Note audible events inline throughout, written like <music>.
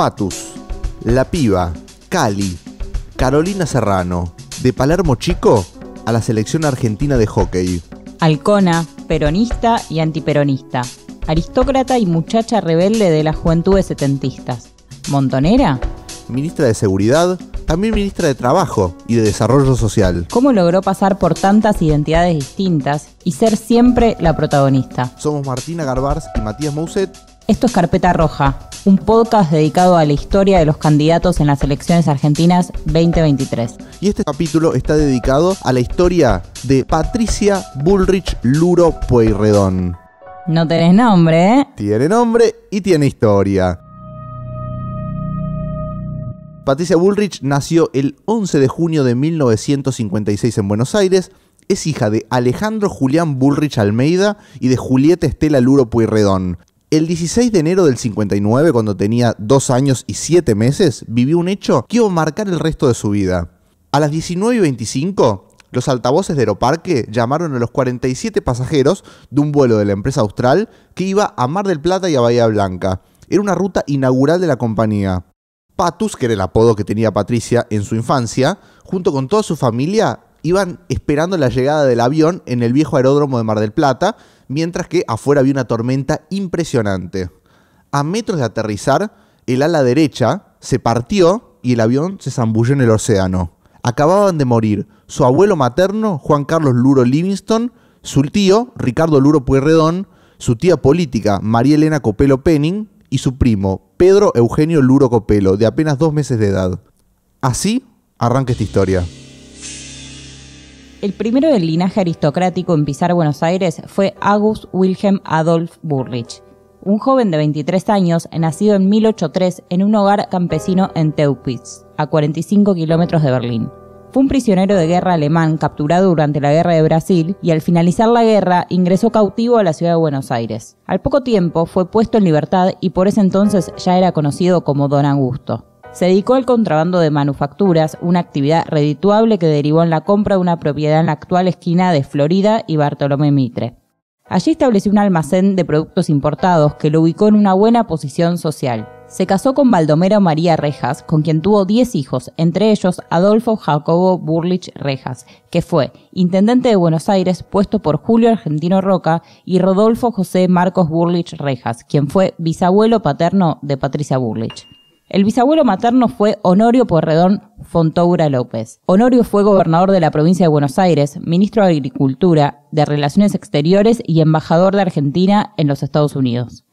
Patus, La Piba, Cali, Carolina Serrano, de Palermo Chico a la selección argentina de hockey. Alcona, peronista y antiperonista, aristócrata y muchacha rebelde de la juventud de setentistas. Montonera, ministra de Seguridad, también ministra de Trabajo y de Desarrollo Social. ¿Cómo logró pasar por tantas identidades distintas y ser siempre la protagonista? Somos Martina Garbars y Matías Mousset. Esto es Carpeta Roja, un podcast dedicado a la historia de los candidatos en las elecciones argentinas 2023. Y este capítulo está dedicado a la historia de Patricia Bullrich Luro Pueyrredón. No tenés nombre, ¿eh? Tiene nombre y tiene historia. Patricia Bullrich nació el 11 de junio de 1956 en Buenos Aires. Es hija de Alejandro Julián Bullrich Almeida y de Julieta Estela Luro Pueyrredón. El 16 de enero del 59, cuando tenía 2 años y 7 meses, vivió un hecho que iba a marcar el resto de su vida. A las 19:25, los altavoces de Aeroparque llamaron a los 47 pasajeros de un vuelo de la empresa austral que iba a Mar del Plata y a Bahía Blanca. Era una ruta inaugural de la compañía. Patus, que era el apodo que tenía Patricia en su infancia, junto con toda su familia, iban esperando la llegada del avión en el viejo aeródromo de Mar del Plata, mientras que afuera había una tormenta impresionante. A metros de aterrizar, el ala derecha se partió y el avión se zambulló en el océano. Acababan de morir su abuelo materno, Juan Carlos Luro Livingston, su tío, Ricardo Luro Pueyrredón, su tía política, María Elena Copelo Penning, y su primo, Pedro Eugenio Luro Copelo, de apenas dos meses de edad. Así arranca esta historia. El primero del linaje aristocrático en pisar Buenos Aires fue August Wilhelm Adolf Burrich, un joven de 23 años nacido en 1803 en un hogar campesino en Teupitz, a 45 kilómetros de Berlín. Fue un prisionero de guerra alemán capturado durante la Guerra de Brasil y al finalizar la guerra ingresó cautivo a la ciudad de Buenos Aires. Al poco tiempo fue puesto en libertad y por ese entonces ya era conocido como Don Augusto. Se dedicó al contrabando de manufacturas, una actividad redituable que derivó en la compra de una propiedad en la actual esquina de Florida y Bartolomé Mitre. Allí estableció un almacén de productos importados que lo ubicó en una buena posición social. Se casó con Baldomero María Rejas, con quien tuvo 10 hijos, entre ellos Adolfo Jacobo Burlich Rejas, que fue intendente de Buenos Aires puesto por Julio Argentino Roca y Rodolfo José Marcos Burlich Rejas, quien fue bisabuelo paterno de Patricia Burlich. El bisabuelo materno fue Honorio Porredón Fontoura López. Honorio fue gobernador de la provincia de Buenos Aires, ministro de Agricultura, de Relaciones Exteriores y embajador de Argentina en los Estados Unidos.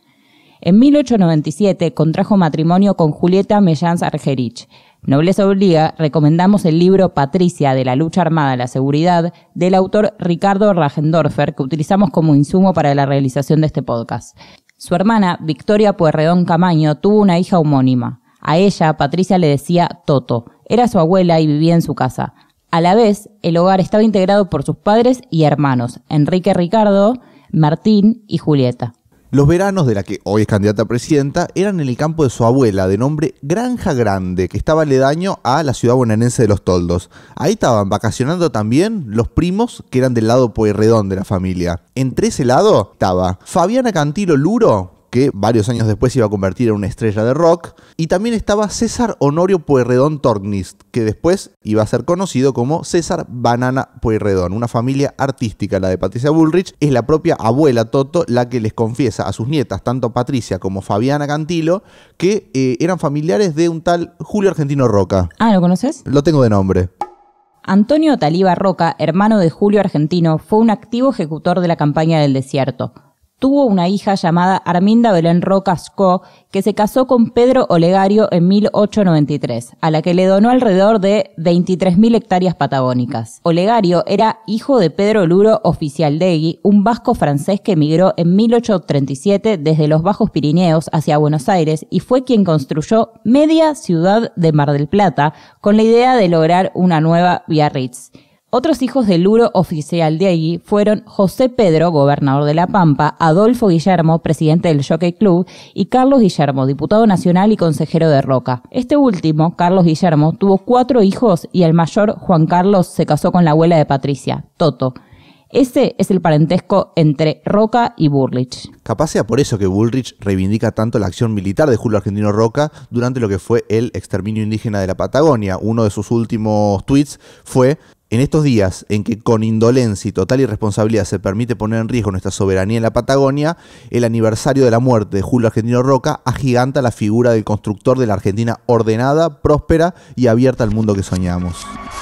En 1897 contrajo matrimonio con Julieta Mellanz Argerich. Nobleza Obliga recomendamos el libro Patricia de la lucha armada a la seguridad del autor Ricardo Rajendorfer que utilizamos como insumo para la realización de este podcast. Su hermana, Victoria Puerredón Camaño, tuvo una hija homónima. A ella, Patricia le decía Toto. Era su abuela y vivía en su casa. A la vez, el hogar estaba integrado por sus padres y hermanos, Enrique Ricardo, Martín y Julieta. Los veranos de la que hoy es candidata a presidenta eran en el campo de su abuela, de nombre Granja Grande, que estaba aledaño a la ciudad bonaerense de Los Toldos. Ahí estaban vacacionando también los primos que eran del lado poerredón de la familia. Entre ese lado estaba Fabiana Cantilo Luro, que varios años después iba a convertir en una estrella de rock. Y también estaba César Honorio Pueyrredón Tornist, que después iba a ser conocido como César Banana Pueyrredón. Una familia artística, la de Patricia Bullrich, es la propia abuela Toto la que les confiesa a sus nietas, tanto Patricia como Fabiana Cantilo, que eh, eran familiares de un tal Julio Argentino Roca. Ah, ¿lo conoces? Lo tengo de nombre. Antonio Taliba Roca, hermano de Julio Argentino, fue un activo ejecutor de la campaña del desierto tuvo una hija llamada Arminda Belén Rocasco, que se casó con Pedro Olegario en 1893, a la que le donó alrededor de 23.000 hectáreas patagónicas. Olegario era hijo de Pedro Luro Oficialdegui, un vasco francés que emigró en 1837 desde los Bajos Pirineos hacia Buenos Aires y fue quien construyó media ciudad de Mar del Plata con la idea de lograr una nueva Ritz. Otros hijos del Luro allí fueron José Pedro, gobernador de La Pampa, Adolfo Guillermo, presidente del Jockey Club, y Carlos Guillermo, diputado nacional y consejero de Roca. Este último, Carlos Guillermo, tuvo cuatro hijos y el mayor, Juan Carlos, se casó con la abuela de Patricia, Toto. Ese es el parentesco entre Roca y Bullrich. Capaz sea por eso que Bullrich reivindica tanto la acción militar de Julio Argentino Roca durante lo que fue el exterminio indígena de la Patagonia. Uno de sus últimos tweets fue: en estos días en que con indolencia y total irresponsabilidad se permite poner en riesgo nuestra soberanía en la Patagonia, el aniversario de la muerte de Julio Argentino Roca agiganta la figura del constructor de la Argentina ordenada, próspera y abierta al mundo que soñamos.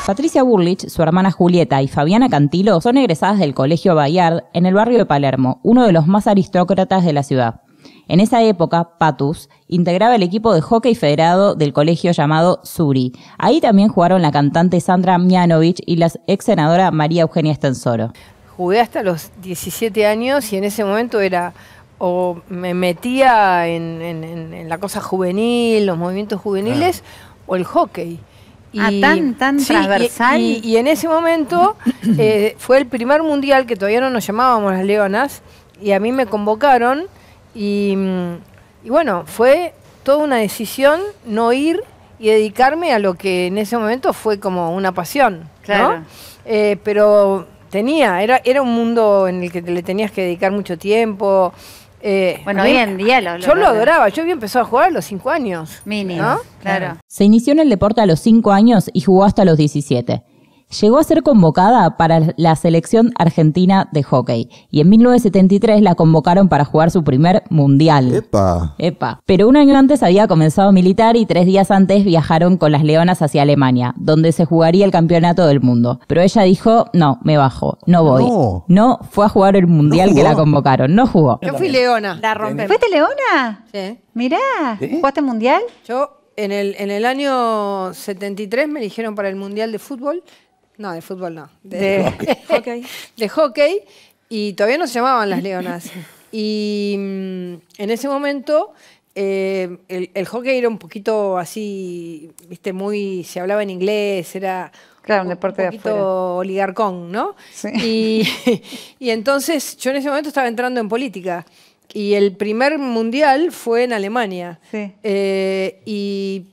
Patricia Burlich, su hermana Julieta y Fabiana Cantilo son egresadas del Colegio Bayard en el barrio de Palermo, uno de los más aristócratas de la ciudad. En esa época, Patus integraba el equipo de hockey federado del colegio llamado Suri. Ahí también jugaron la cantante Sandra Mianovich y la ex senadora María Eugenia Estensoro. Jugué hasta los 17 años y en ese momento era o me metía en, la cosa juvenil, los movimientos juveniles, o el hockey. Ah, y, ah, tan, tan transversal. Y, en ese momento eh, fue el primer mundial que todavía no nos llamábamos las Leonas, y a mí me convocaron y, bueno, fue toda una decisión no ir y dedicarme a lo que en ese momento fue como una pasión. Claro. Eh, pero tenía, era, era un mundo en el que le tenías que dedicar mucho tiempo. Eh, bueno, hoy en día lo, Yo lo adoraba, yo había empezado a jugar a los 5 años. mini ¿no? claro. Se inició en el deporte a los 5 años y jugó hasta los 17 llegó a ser convocada para la selección argentina de hockey y en 1973 la convocaron para jugar su primer mundial. ¡Epa! ¡Epa! Pero un año antes había comenzado a militar y tres días antes viajaron con las leonas hacia Alemania, donde se jugaría el campeonato del mundo. Pero ella dijo, no, me bajo, no voy. No, no fue a jugar el mundial que la convocaron, no jugó. Yo fui leona. La ¿Fuiste leona? Sí. Mirá, ¿jugaste mundial? Yo en el, en el año 73 me eligieron para el mundial de fútbol no, de fútbol no. De, <laughs> hockey. de hockey. Y todavía no se llamaban las Leonas. Y mm, en ese momento eh, el, hockey era un poquito así, viste, muy. Se hablaba en inglés, era. Claro, un, deporte poquito oligarcón, ¿no? Sí. <laughs> Y, entonces yo en ese momento estaba entrando en política. Y el primer mundial fue en Alemania. Sí. Eh, y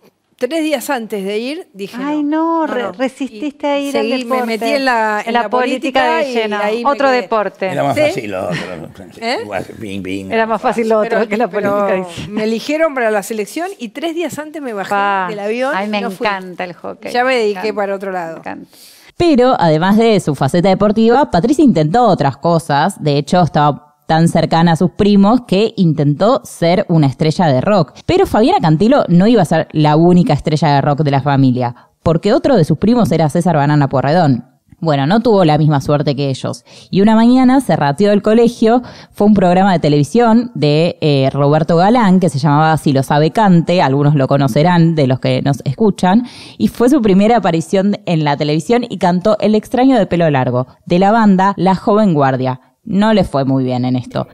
tres días antes de ir dije. Ay, no, resististe a ir al deporte. Me metí en la, política, de lleno. otro deporte. Era más fácil lo otro. Era más fácil lo otro que la política Me eligieron para la selección y tres días antes me bajé del avión. Ay, me encanta el hockey. Ya me dediqué para otro lado. Me Pero además de su faceta deportiva, Patricia intentó otras cosas. De hecho, estaba tan cercana a sus primos que intentó ser una estrella de rock. Pero Fabiana Cantilo no iba a ser la única estrella de rock de la familia, porque otro de sus primos era César Banana Porredón, bueno, no tuvo la misma suerte que ellos. Y una mañana se rateó del colegio, fue un programa de televisión de eh, Roberto Galán que se llamaba Si lo sabe cante, algunos lo conocerán de los que nos escuchan, y fue su primera aparición en la televisión y cantó El extraño de pelo largo, de la banda La Joven Guardia no le fue muy bien en esto.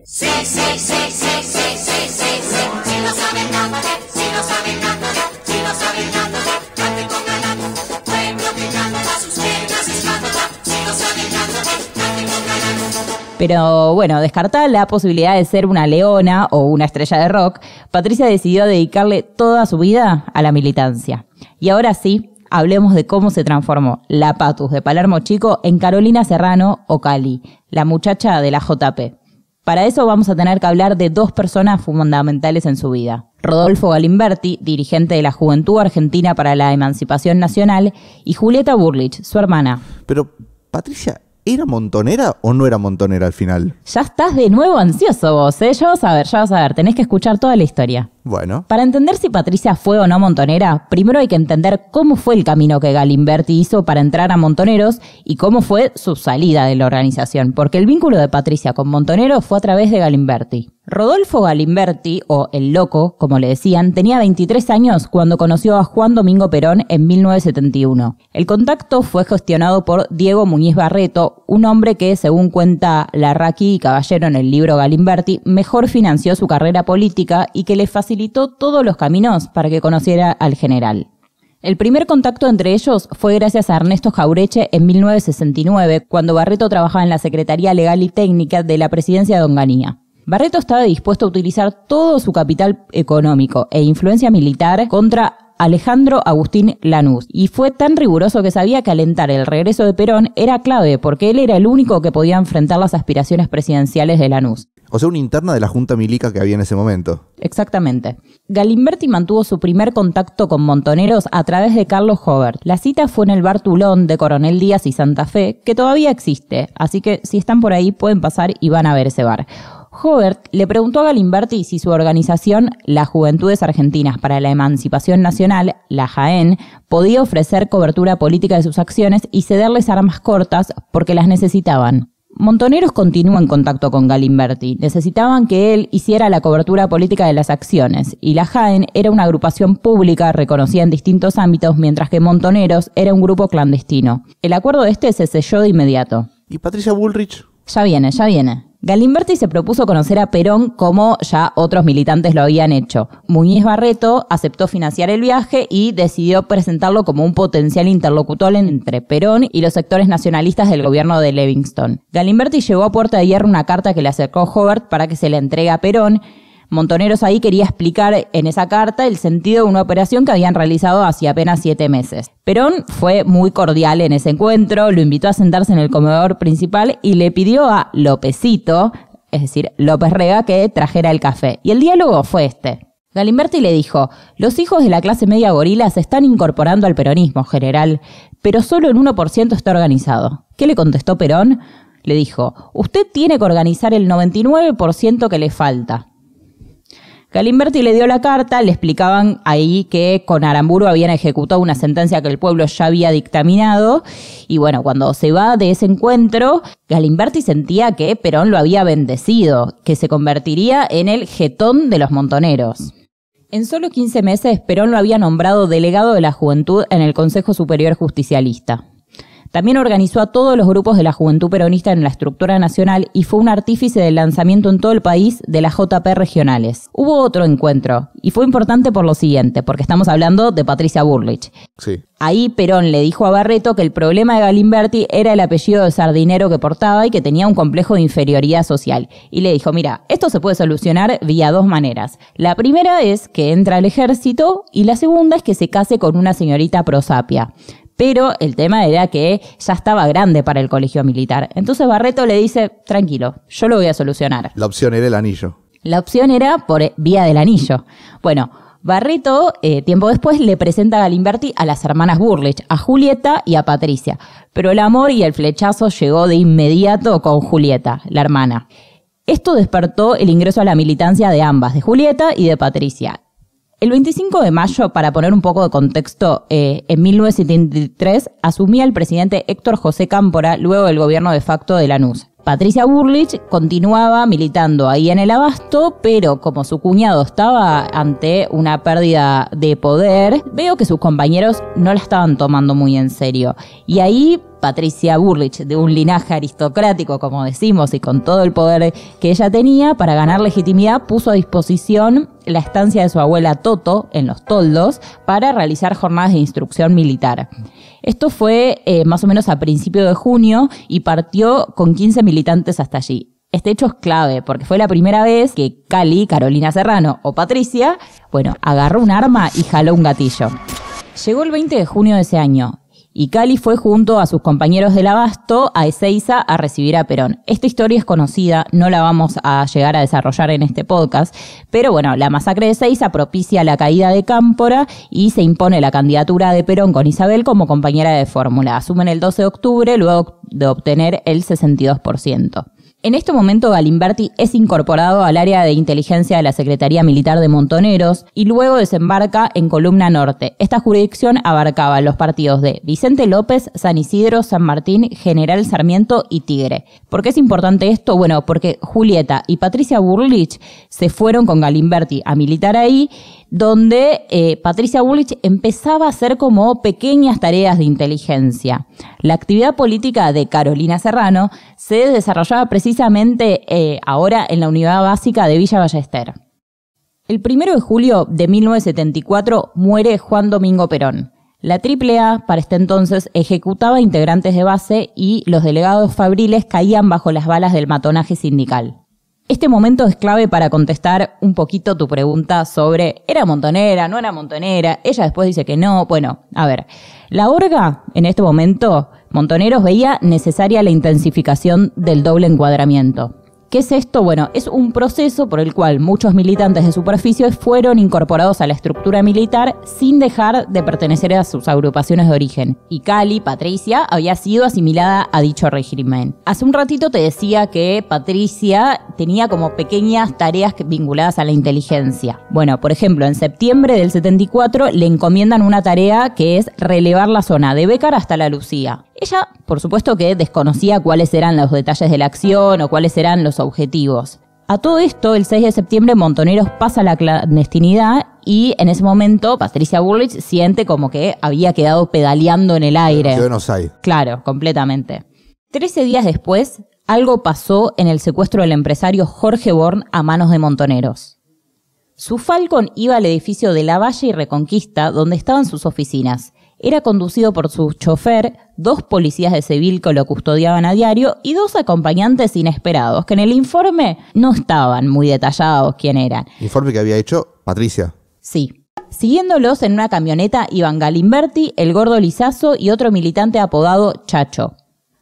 Pero bueno, descartada la posibilidad de ser una leona o una estrella de rock, Patricia decidió dedicarle toda su vida a la militancia. Y ahora sí, hablemos de cómo se transformó la Patus de Palermo Chico en Carolina Serrano o Cali, la muchacha de la JP. Para eso vamos a tener que hablar de dos personas fundamentales en su vida. Rodolfo Galimberti, dirigente de la Juventud Argentina para la Emancipación Nacional, y Julieta Burlich, su hermana. Pero, Patricia, ¿Era montonera o no era montonera al final? Ya estás de nuevo ansioso vos, ¿eh? Ya vas a ver, ya vas a ver. Tenés que escuchar toda la historia. Bueno. Para entender si Patricia fue o no montonera, primero hay que entender cómo fue el camino que Galimberti hizo para entrar a Montoneros y cómo fue su salida de la organización. Porque el vínculo de Patricia con Montoneros fue a través de Galimberti. Rodolfo Galimberti, o El Loco, como le decían, tenía 23 años cuando conoció a Juan Domingo Perón en 1971. El contacto fue gestionado por Diego Muñiz Barreto, un hombre que, según cuenta Larraqui y Caballero en el libro Galimberti, mejor financió su carrera política y que le facilitó todos los caminos para que conociera al general. El primer contacto entre ellos fue gracias a Ernesto Jaureche en 1969, cuando Barreto trabajaba en la Secretaría Legal y Técnica de la Presidencia de Onganía. Barreto estaba dispuesto a utilizar todo su capital económico e influencia militar contra Alejandro Agustín Lanús. Y fue tan riguroso que sabía que alentar el regreso de Perón era clave, porque él era el único que podía enfrentar las aspiraciones presidenciales de Lanús. O sea, una interna de la Junta Milica que había en ese momento. Exactamente. Galimberti mantuvo su primer contacto con montoneros a través de Carlos Hobart. La cita fue en el bar Tulón de Coronel Díaz y Santa Fe, que todavía existe, así que si están por ahí pueden pasar y van a ver ese bar. Hobert le preguntó a Galimberti si su organización, las Juventudes Argentinas para la Emancipación Nacional, la JAEN, podía ofrecer cobertura política de sus acciones y cederles armas cortas porque las necesitaban. Montoneros continuó en contacto con Galimberti. Necesitaban que él hiciera la cobertura política de las acciones, y la JAEN era una agrupación pública reconocida en distintos ámbitos, mientras que Montoneros era un grupo clandestino. El acuerdo de este se selló de inmediato. ¿Y Patricia Bullrich? Ya viene, ya viene. Galimberti se propuso conocer a Perón como ya otros militantes lo habían hecho. Muñiz Barreto aceptó financiar el viaje y decidió presentarlo como un potencial interlocutor entre Perón y los sectores nacionalistas del gobierno de Livingston. Galimberti llevó a Puerta de Hierro una carta que le acercó Hobart para que se la entregue a Perón Montoneros ahí quería explicar en esa carta el sentido de una operación que habían realizado hace apenas siete meses. Perón fue muy cordial en ese encuentro, lo invitó a sentarse en el comedor principal y le pidió a Lópezito, es decir, López Rega, que trajera el café. Y el diálogo fue este. Galimberti le dijo, los hijos de la clase media gorila se están incorporando al peronismo, general, pero solo el 1% está organizado. ¿Qué le contestó Perón? Le dijo, usted tiene que organizar el 99% que le falta. Galimberti le dio la carta, le explicaban ahí que con Aramburu habían ejecutado una sentencia que el pueblo ya había dictaminado y bueno, cuando se va de ese encuentro, Galimberti sentía que Perón lo había bendecido, que se convertiría en el jetón de los montoneros. En solo 15 meses, Perón lo había nombrado delegado de la juventud en el Consejo Superior Justicialista. También organizó a todos los grupos de la juventud peronista en la estructura nacional y fue un artífice del lanzamiento en todo el país de las JP regionales. Hubo otro encuentro y fue importante por lo siguiente, porque estamos hablando de Patricia Burlich. Sí. Ahí Perón le dijo a Barreto que el problema de Galimberti era el apellido de sardinero que portaba y que tenía un complejo de inferioridad social. Y le dijo, mira, esto se puede solucionar vía dos maneras. La primera es que entra al ejército y la segunda es que se case con una señorita prosapia. Pero el tema era que ya estaba grande para el colegio militar. Entonces Barreto le dice, tranquilo, yo lo voy a solucionar. La opción era el anillo. La opción era por vía del anillo. Bueno, Barreto, eh, tiempo después, le presenta a Galimberti a las hermanas Burlich, a Julieta y a Patricia. Pero el amor y el flechazo llegó de inmediato con Julieta, la hermana. Esto despertó el ingreso a la militancia de ambas, de Julieta y de Patricia. El 25 de mayo, para poner un poco de contexto, eh, en 1973 asumía el presidente Héctor José Cámpora luego del gobierno de facto de Lanús. Patricia Burlich continuaba militando ahí en el abasto, pero como su cuñado estaba ante una pérdida de poder, veo que sus compañeros no la estaban tomando muy en serio. Y ahí Patricia Burlich, de un linaje aristocrático, como decimos, y con todo el poder que ella tenía, para ganar legitimidad puso a disposición la estancia de su abuela Toto en Los Toldos para realizar jornadas de instrucción militar. Esto fue eh, más o menos a principio de junio y partió con 15 militantes hasta allí. Este hecho es clave porque fue la primera vez que Cali, Carolina Serrano o Patricia, bueno, agarró un arma y jaló un gatillo. Llegó el 20 de junio de ese año y Cali fue junto a sus compañeros del Abasto a Ezeiza a recibir a Perón. Esta historia es conocida, no la vamos a llegar a desarrollar en este podcast, pero bueno, la masacre de Ezeiza propicia la caída de Cámpora y se impone la candidatura de Perón con Isabel como compañera de fórmula. Asumen el 12 de octubre luego de obtener el 62%. En este momento Galimberti es incorporado al área de inteligencia de la Secretaría Militar de Montoneros y luego desembarca en Columna Norte. Esta jurisdicción abarcaba los partidos de Vicente López, San Isidro, San Martín, General Sarmiento y Tigre. ¿Por qué es importante esto? Bueno, porque Julieta y Patricia Burlich se fueron con Galimberti a militar ahí donde eh, Patricia Bullich empezaba a hacer como pequeñas tareas de inteligencia. La actividad política de Carolina Serrano se desarrollaba precisamente eh, ahora en la unidad básica de Villa Ballester. El primero de julio de 1974 muere Juan Domingo Perón. La AAA para este entonces ejecutaba integrantes de base y los delegados fabriles caían bajo las balas del matonaje sindical. Este momento es clave para contestar un poquito tu pregunta sobre ¿era montonera? ¿No era montonera? Ella después dice que no. Bueno, a ver, la orga en este momento, Montoneros veía necesaria la intensificación del doble encuadramiento. ¿Qué es esto? Bueno, es un proceso por el cual muchos militantes de superficie fueron incorporados a la estructura militar sin dejar de pertenecer a sus agrupaciones de origen. Y Cali, Patricia, había sido asimilada a dicho régimen. Hace un ratito te decía que Patricia tenía como pequeñas tareas vinculadas a la inteligencia. Bueno, por ejemplo, en septiembre del 74 le encomiendan una tarea que es relevar la zona de Bécar hasta la Lucía. Ella, por supuesto que desconocía cuáles eran los detalles de la acción o cuáles eran los objetivos. A todo esto, el 6 de septiembre, Montoneros pasa la clandestinidad y en ese momento Patricia Bullrich siente como que había quedado pedaleando en el aire. Claro, completamente. Trece días después, algo pasó en el secuestro del empresario Jorge Born a manos de Montoneros. Su Falcon iba al edificio de La Valle y Reconquista, donde estaban sus oficinas, era conducido por su chofer, dos policías de civil que lo custodiaban a diario y dos acompañantes inesperados, que en el informe no estaban muy detallados quién eran. Informe que había hecho Patricia. Sí. Siguiéndolos en una camioneta iban Galimberti, el gordo Lizazo y otro militante apodado Chacho.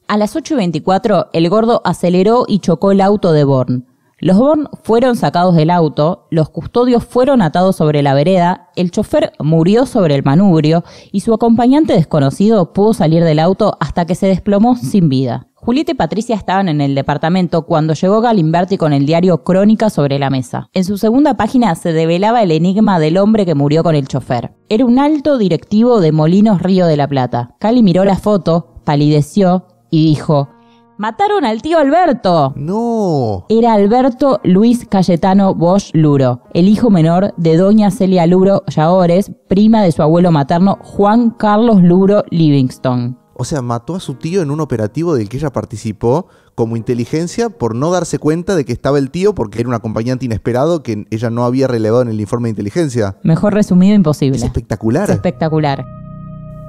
A las 8.24 el gordo aceleró y chocó el auto de Born. Los Born fueron sacados del auto, los custodios fueron atados sobre la vereda, el chofer murió sobre el manubrio y su acompañante desconocido pudo salir del auto hasta que se desplomó sin vida. Julieta y Patricia estaban en el departamento cuando llegó Galimberti con el diario Crónica sobre la mesa. En su segunda página se develaba el enigma del hombre que murió con el chofer. Era un alto directivo de Molinos Río de la Plata. Cali miró la foto, palideció y dijo, Mataron al tío Alberto. No. Era Alberto Luis Cayetano Bosch Luro, el hijo menor de doña Celia Luro Yaores, prima de su abuelo materno Juan Carlos Luro Livingston. O sea, mató a su tío en un operativo del que ella participó como inteligencia por no darse cuenta de que estaba el tío porque era un acompañante inesperado que ella no había relevado en el informe de inteligencia. Mejor resumido imposible. Es espectacular. Es espectacular.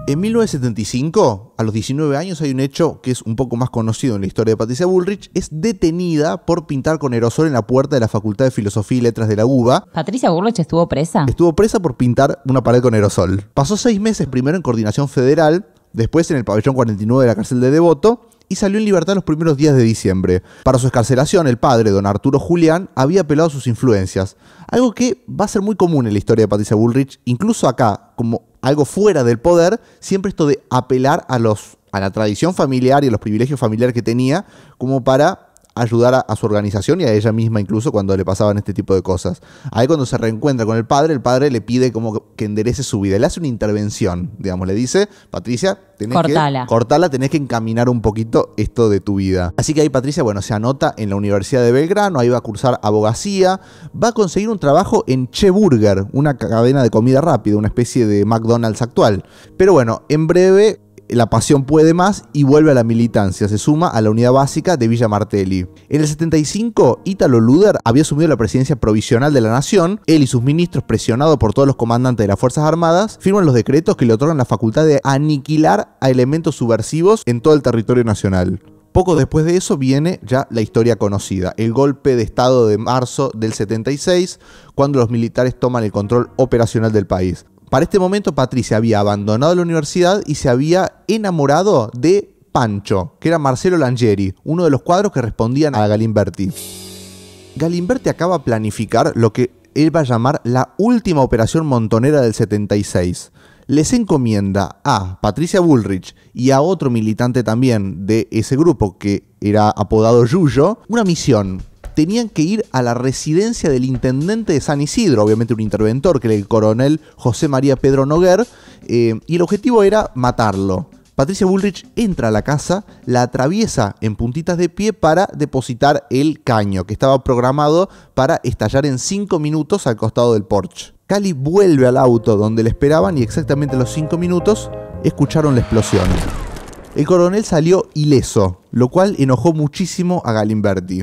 En 1975, a los 19 años, hay un hecho que es un poco más conocido en la historia de Patricia Bullrich. Es detenida por pintar con aerosol en la puerta de la Facultad de Filosofía y Letras de la UBA. ¿Patricia Bullrich estuvo presa? Estuvo presa por pintar una pared con aerosol. Pasó seis meses primero en coordinación federal, después en el pabellón 49 de la cárcel de Devoto y salió en libertad los primeros días de diciembre. Para su escarcelación, el padre, don Arturo Julián, había apelado a sus influencias, algo que va a ser muy común en la historia de Patricia Bullrich, incluso acá, como algo fuera del poder, siempre esto de apelar a los a la tradición familiar y a los privilegios familiares que tenía como para ayudar a, su organización y a ella misma incluso cuando le pasaban este tipo de cosas. Ahí cuando se reencuentra con el padre, el padre le pide como que enderece su vida, le hace una intervención, digamos, le dice, Patricia, tenés cortala. que cortala, tenés que encaminar un poquito esto de tu vida. Así que ahí Patricia, bueno, se anota en la Universidad de Belgrano, ahí va a cursar abogacía, va a conseguir un trabajo en Che Burger, una cadena de comida rápida, una especie de McDonald's actual. Pero bueno, en breve la pasión puede más y vuelve a la militancia, se suma a la unidad básica de Villa Martelli. En el 75, Ítalo Luder había asumido la presidencia provisional de la nación, él y sus ministros, presionados por todos los comandantes de las Fuerzas Armadas, firman los decretos que le otorgan la facultad de aniquilar a elementos subversivos en todo el territorio nacional. Poco después de eso viene ya la historia conocida, el golpe de Estado de marzo del 76, cuando los militares toman el control operacional del país para este momento Patricia había abandonado la universidad y se había enamorado de Pancho, que era Marcelo Langieri, uno de los cuadros que respondían a Galimberti. Galimberti acaba de planificar lo que él va a llamar la última operación montonera del 76. Les encomienda a Patricia Bullrich y a otro militante también de ese grupo que era apodado Yuyo una misión tenían que ir a la residencia del intendente de San Isidro, obviamente un interventor, que era el coronel José María Pedro Noguer, eh, y el objetivo era matarlo. Patricia Bullrich entra a la casa, la atraviesa en puntitas de pie para depositar el caño, que estaba programado para estallar en 5 minutos al costado del porche. Cali vuelve al auto donde le esperaban y exactamente a los 5 minutos escucharon la explosión. El coronel salió ileso, lo cual enojó muchísimo a Galimberti.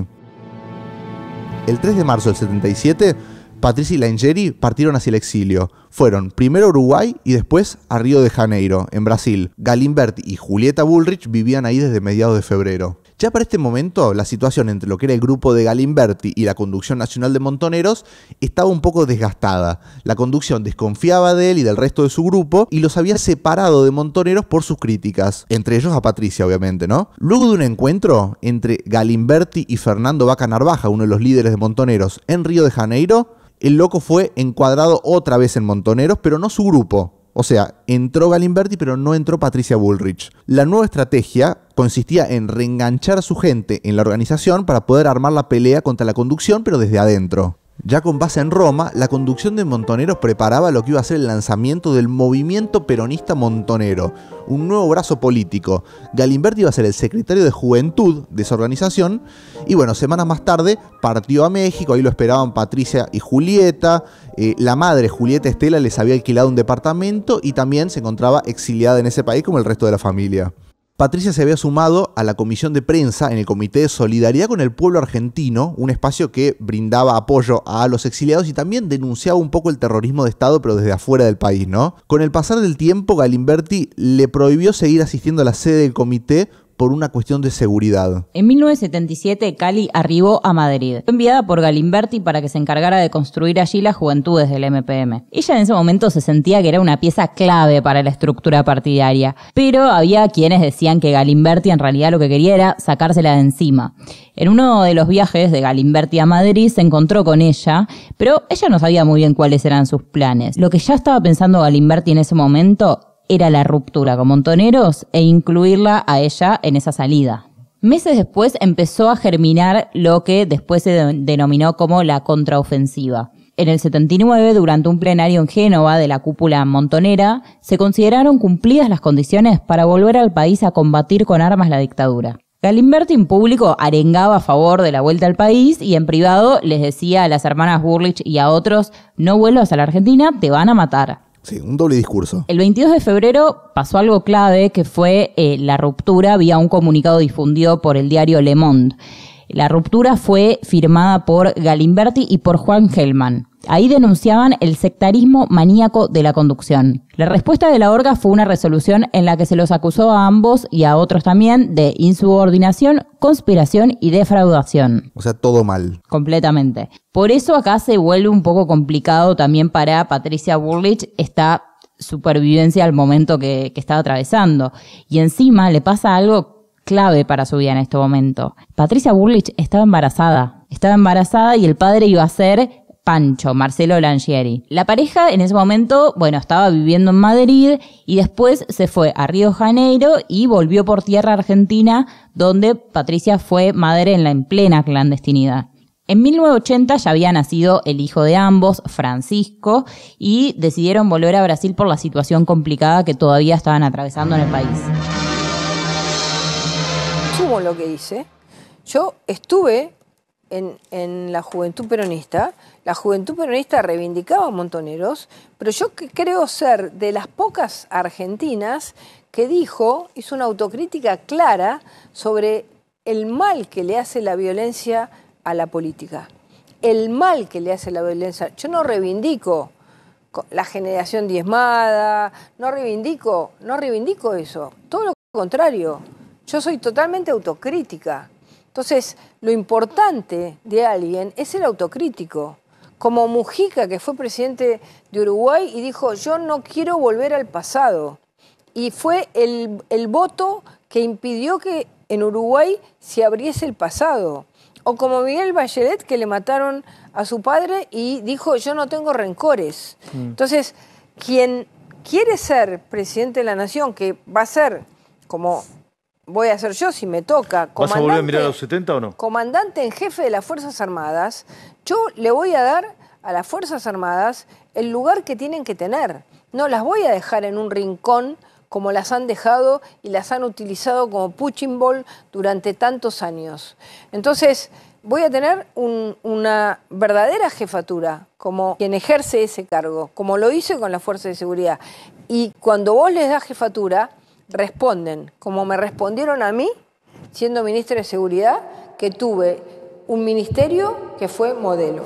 El 3 de marzo del 77, Patricia y Langeri partieron hacia el exilio. Fueron primero a Uruguay y después a Río de Janeiro, en Brasil. Galimbert y Julieta Bullrich vivían ahí desde mediados de febrero. Ya para este momento, la situación entre lo que era el grupo de Galimberti y la conducción nacional de Montoneros estaba un poco desgastada. La conducción desconfiaba de él y del resto de su grupo y los había separado de Montoneros por sus críticas, entre ellos a Patricia, obviamente, ¿no? Luego de un encuentro entre Galimberti y Fernando Vaca Narvaja, uno de los líderes de Montoneros, en Río de Janeiro, el loco fue encuadrado otra vez en Montoneros, pero no su grupo, o sea, entró Galimberti pero no entró Patricia Bullrich. La nueva estrategia consistía en reenganchar a su gente en la organización para poder armar la pelea contra la conducción pero desde adentro. Ya con base en Roma, la conducción de Montoneros preparaba lo que iba a ser el lanzamiento del movimiento peronista montonero, un nuevo brazo político. Galimberti iba a ser el secretario de Juventud de esa organización y bueno, semanas más tarde partió a México, ahí lo esperaban Patricia y Julieta, eh, la madre Julieta Estela les había alquilado un departamento y también se encontraba exiliada en ese país como el resto de la familia. Patricia se había sumado a la comisión de prensa en el Comité de Solidaridad con el Pueblo Argentino, un espacio que brindaba apoyo a los exiliados y también denunciaba un poco el terrorismo de Estado, pero desde afuera del país, ¿no? Con el pasar del tiempo, Galimberti le prohibió seguir asistiendo a la sede del comité por una cuestión de seguridad. En 1977, Cali arribó a Madrid. Fue enviada por Galimberti para que se encargara de construir allí las juventudes del MPM. Ella en ese momento se sentía que era una pieza clave para la estructura partidaria, pero había quienes decían que Galimberti en realidad lo que quería era sacársela de encima. En uno de los viajes de Galimberti a Madrid se encontró con ella, pero ella no sabía muy bien cuáles eran sus planes. Lo que ya estaba pensando Galimberti en ese momento era la ruptura con Montoneros e incluirla a ella en esa salida. Meses después empezó a germinar lo que después se denominó como la contraofensiva. En el 79, durante un plenario en Génova de la cúpula montonera, se consideraron cumplidas las condiciones para volver al país a combatir con armas la dictadura. Galimberti en público arengaba a favor de la vuelta al país y en privado les decía a las hermanas Burlich y a otros, no vuelvas a la Argentina, te van a matar. Sí, un doble discurso. El 22 de febrero pasó algo clave que fue eh, la ruptura vía un comunicado difundido por el diario Le Monde. La ruptura fue firmada por Galimberti y por Juan Gelman. Ahí denunciaban el sectarismo maníaco de la conducción. La respuesta de la orga fue una resolución en la que se los acusó a ambos y a otros también de insubordinación, conspiración y defraudación. O sea, todo mal. Completamente. Por eso acá se vuelve un poco complicado también para Patricia Burlich esta supervivencia al momento que, que estaba atravesando. Y encima le pasa algo clave para su vida en este momento. Patricia Burlich estaba embarazada. Estaba embarazada y el padre iba a ser Pancho, Marcelo Langieri. La pareja en ese momento, bueno, estaba viviendo en Madrid y después se fue a Río Janeiro y volvió por tierra argentina, donde Patricia fue madre en la plena clandestinidad. En 1980 ya había nacido el hijo de ambos, Francisco, y decidieron volver a Brasil por la situación complicada que todavía estaban atravesando en el país lo que dice Yo estuve en, la juventud peronista, la juventud peronista reivindicaba a montoneros, pero yo creo ser de las pocas argentinas que dijo, hizo una autocrítica clara sobre el mal que le hace la violencia a la política, el mal que le hace la violencia. Yo no reivindico la generación diezmada, no reivindico, no reivindico eso, todo lo contrario. Yo soy totalmente autocrítica. Entonces, lo importante de alguien es el autocrítico. Como Mujica, que fue presidente de Uruguay y dijo, yo no quiero volver al pasado. Y fue el, voto que impidió que en Uruguay se abriese el pasado. O como Miguel Bachelet, que le mataron a su padre y dijo, yo no tengo rencores. Mm. Entonces, quien quiere ser presidente de la nación, que va a ser, como voy a ser yo si me toca. Comandante, ¿Vas a volver a mirar a los 70 o no? Comandante en jefe de las Fuerzas Armadas, yo le voy a dar a las Fuerzas Armadas el lugar que tienen que tener. No las voy a dejar en un rincón como las han dejado y las han utilizado como punching ball durante tantos años. Entonces, voy a tener una verdadera jefatura como quien ejerce ese cargo, como lo hice con las fuerzas de seguridad. Y cuando vos les das jefatura, responden, como me respondieron a mí, siendo ministro de Seguridad, que tuve un ministerio que fue modelo.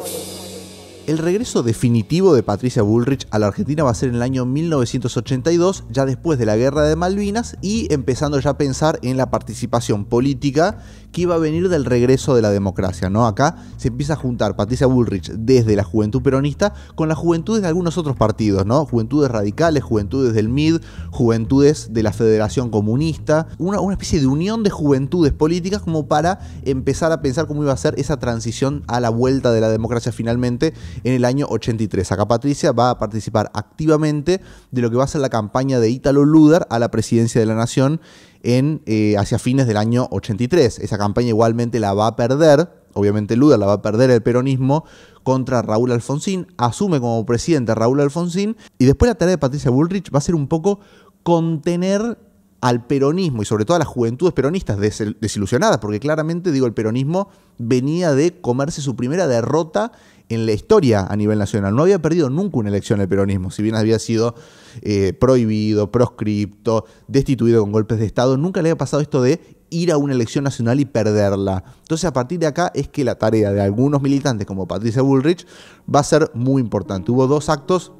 El regreso definitivo de Patricia Bullrich a la Argentina va a ser en el año 1982, ya después de la Guerra de Malvinas y empezando ya a pensar en la participación política que iba a venir del regreso de la democracia, ¿no? Acá se empieza a juntar Patricia Bullrich desde la juventud peronista con las juventudes de algunos otros partidos, ¿no? Juventudes radicales, juventudes del MID, juventudes de la Federación Comunista, una, una especie de unión de juventudes políticas como para empezar a pensar cómo iba a ser esa transición a la vuelta de la democracia finalmente en el año 83. Acá Patricia va a participar activamente de lo que va a ser la campaña de Ítalo Luder a la presidencia de la Nación eh, hacia fines del año 83. Esa campaña igualmente la va a perder, obviamente Lula la va a perder el peronismo contra Raúl Alfonsín, asume como presidente Raúl Alfonsín y después la tarea de Patricia Bullrich va a ser un poco contener al peronismo y sobre todo a las juventudes peronistas desilusionadas, porque claramente digo, el peronismo venía de comerse su primera derrota en la historia a nivel nacional. No había perdido nunca una elección el peronismo, si bien había sido eh, prohibido, proscripto, destituido con golpes de Estado, nunca le había pasado esto de ir a una elección nacional y perderla. Entonces a partir de acá es que la tarea de algunos militantes como Patricia Bullrich va a ser muy importante. Hubo dos actos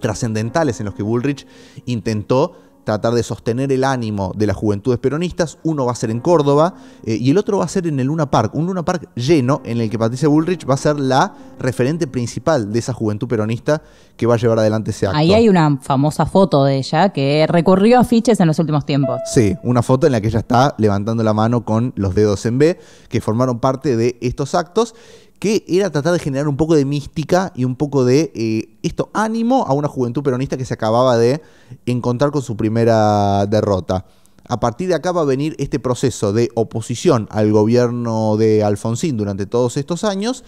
trascendentales en los que Bullrich intentó tratar de sostener el ánimo de las juventudes peronistas. Uno va a ser en Córdoba eh, y el otro va a ser en el Luna Park, un Luna Park lleno en el que Patricia Bullrich va a ser la referente principal de esa juventud peronista que va a llevar adelante ese acto. Ahí hay una famosa foto de ella que recorrió afiches en los últimos tiempos. Sí, una foto en la que ella está levantando la mano con los dedos en B, que formaron parte de estos actos que era tratar de generar un poco de mística y un poco de eh, esto, ánimo a una juventud peronista que se acababa de encontrar con su primera derrota. A partir de acá va a venir este proceso de oposición al gobierno de Alfonsín durante todos estos años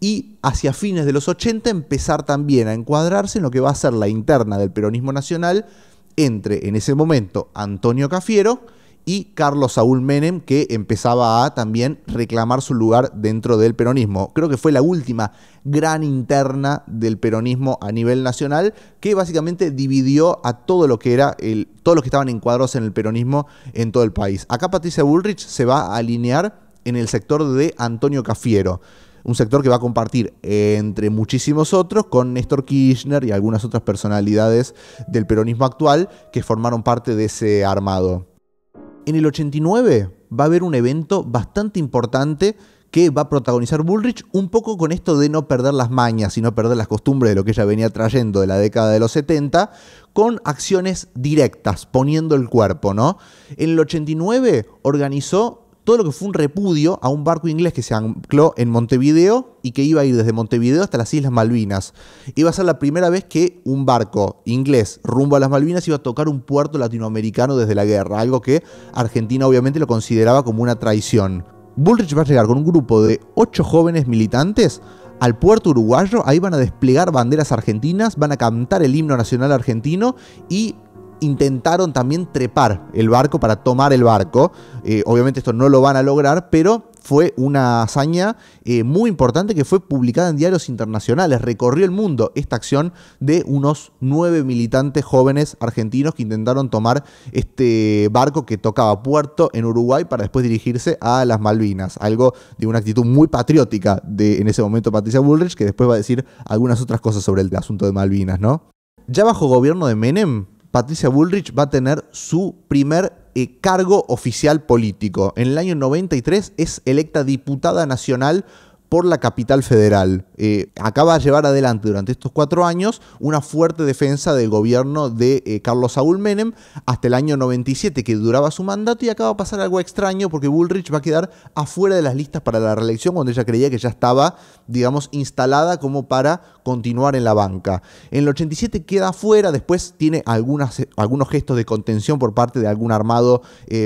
y hacia fines de los 80 empezar también a encuadrarse en lo que va a ser la interna del peronismo nacional entre en ese momento Antonio Cafiero, y Carlos Saúl Menem, que empezaba a también reclamar su lugar dentro del peronismo. Creo que fue la última gran interna del peronismo a nivel nacional, que básicamente dividió a todo lo que era el, todos los que estaban encuadrados en el peronismo en todo el país. Acá Patricia Bullrich se va a alinear en el sector de Antonio Cafiero un sector que va a compartir entre muchísimos otros con Néstor Kirchner y algunas otras personalidades del peronismo actual que formaron parte de ese armado. En el 89 va a haber un evento bastante importante que va a protagonizar Bullrich un poco con esto de no perder las mañas y no perder las costumbres de lo que ella venía trayendo de la década de los 70, con acciones directas, poniendo el cuerpo, ¿no? En el 89 organizó todo lo que fue un repudio a un barco inglés que se ancló en Montevideo y que iba a ir desde Montevideo hasta las Islas Malvinas. Iba a ser la primera vez que un barco inglés rumbo a las Malvinas iba a tocar un puerto latinoamericano desde la guerra, algo que Argentina obviamente lo consideraba como una traición. Bullrich va a llegar con un grupo de ocho jóvenes militantes al puerto uruguayo, ahí van a desplegar banderas argentinas, van a cantar el himno nacional argentino y intentaron también trepar el barco para tomar el barco. Eh, obviamente esto no lo van a lograr, pero fue una hazaña eh, muy importante que fue publicada en diarios internacionales. Recorrió el mundo esta acción de unos nueve militantes jóvenes argentinos que intentaron tomar este barco que tocaba puerto en Uruguay para después dirigirse a las Malvinas. Algo de una actitud muy patriótica de en ese momento Patricia Bullrich, que después va a decir algunas otras cosas sobre el asunto de Malvinas, ¿no? Ya bajo gobierno de Menem, Patricia Bullrich va a tener su primer eh, cargo oficial político. En el año 93 es electa diputada nacional por la capital federal. Eh, acaba de llevar adelante durante estos cuatro años una fuerte defensa del gobierno de eh, Carlos Saúl Menem hasta el año 97, que duraba su mandato, y acaba de pasar algo extraño porque Bullrich va a quedar afuera de las listas para la reelección cuando ella creía que ya estaba, digamos, instalada como para continuar en la banca. En el 87 queda afuera, después tiene eh, algunos gestos de contención por parte de algún armado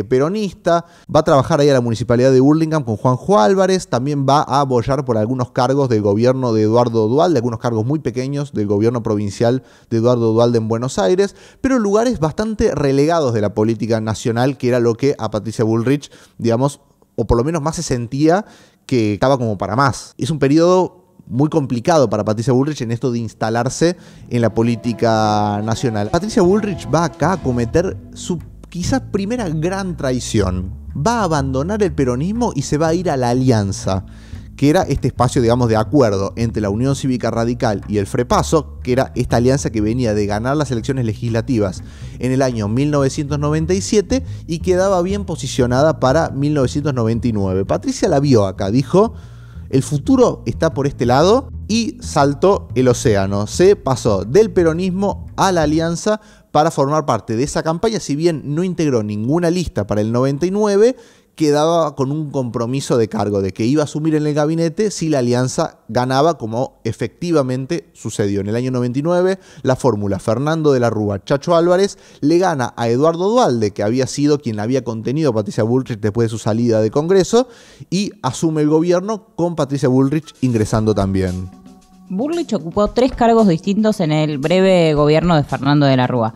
peronista, va a trabajar ahí a la municipalidad de Burlingame con Juanjo Álvarez, también va a apoyar por algunos cargos del gobierno de Eduardo Dualde, algunos cargos muy pequeños del gobierno provincial de Eduardo Dualde en Buenos Aires, pero lugares bastante relegados de la política nacional, que era lo que a Patricia Bullrich, digamos, o por lo menos más se sentía que estaba como para más. Es un periodo muy complicado para Patricia Bullrich en esto de instalarse en la política nacional. Patricia Bullrich va acá a cometer su quizás primera gran traición. Va a abandonar el peronismo y se va a ir a la alianza que era este espacio, digamos, de acuerdo entre la Unión Cívica Radical y el Frepaso, que era esta alianza que venía de ganar las elecciones legislativas en el año 1997 y quedaba bien posicionada para 1999. Patricia la vio acá, dijo, el futuro está por este lado y saltó el océano, se pasó del peronismo a la alianza para formar parte de esa campaña, si bien no integró ninguna lista para el 99, quedaba con un compromiso de cargo de que iba a asumir en el gabinete si la alianza ganaba, como efectivamente sucedió. En el año 99, la fórmula Fernando de la Rúa, Chacho Álvarez, le gana a Eduardo Dualde, que había sido quien había contenido a Patricia Bullrich después de su salida de Congreso, y asume el gobierno con Patricia Bullrich ingresando también. Bullrich ocupó tres cargos distintos en el breve gobierno de Fernando de la Rúa.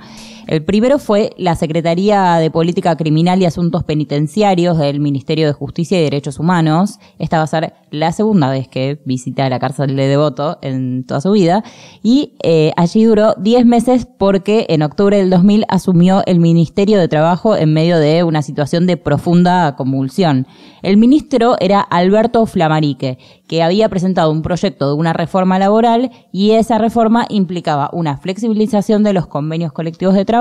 El primero fue la Secretaría de Política Criminal y Asuntos Penitenciarios del Ministerio de Justicia y Derechos Humanos. Esta va a ser la segunda vez que visita la cárcel de Devoto en toda su vida. Y eh, allí duró 10 meses porque en octubre del 2000 asumió el Ministerio de Trabajo en medio de una situación de profunda convulsión. El ministro era Alberto Flamarique, que había presentado un proyecto de una reforma laboral y esa reforma implicaba una flexibilización de los convenios colectivos de trabajo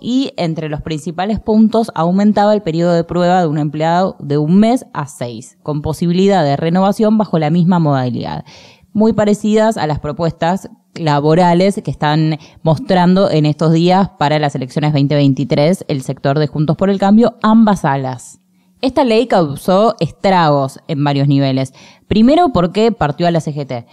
y entre los principales puntos aumentaba el periodo de prueba de un empleado de un mes a seis, con posibilidad de renovación bajo la misma modalidad. Muy parecidas a las propuestas laborales que están mostrando en estos días para las elecciones 2023 el sector de Juntos por el Cambio, ambas alas. Esta ley causó estragos en varios niveles. Primero porque partió a la CGT.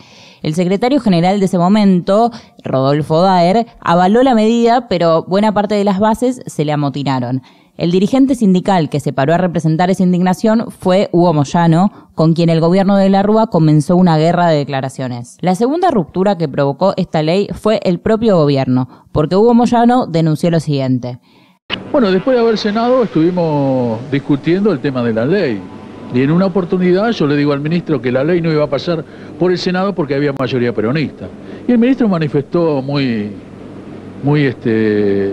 El secretario general de ese momento, Rodolfo Daer, avaló la medida, pero buena parte de las bases se le amotinaron. El dirigente sindical que se paró a representar esa indignación fue Hugo Moyano, con quien el gobierno de la Rúa comenzó una guerra de declaraciones. La segunda ruptura que provocó esta ley fue el propio gobierno, porque Hugo Moyano denunció lo siguiente. Bueno, después de haber cenado estuvimos discutiendo el tema de la ley y en una oportunidad yo le digo al ministro que la ley no iba a pasar por el Senado porque había mayoría peronista. Y el ministro manifestó muy, muy este,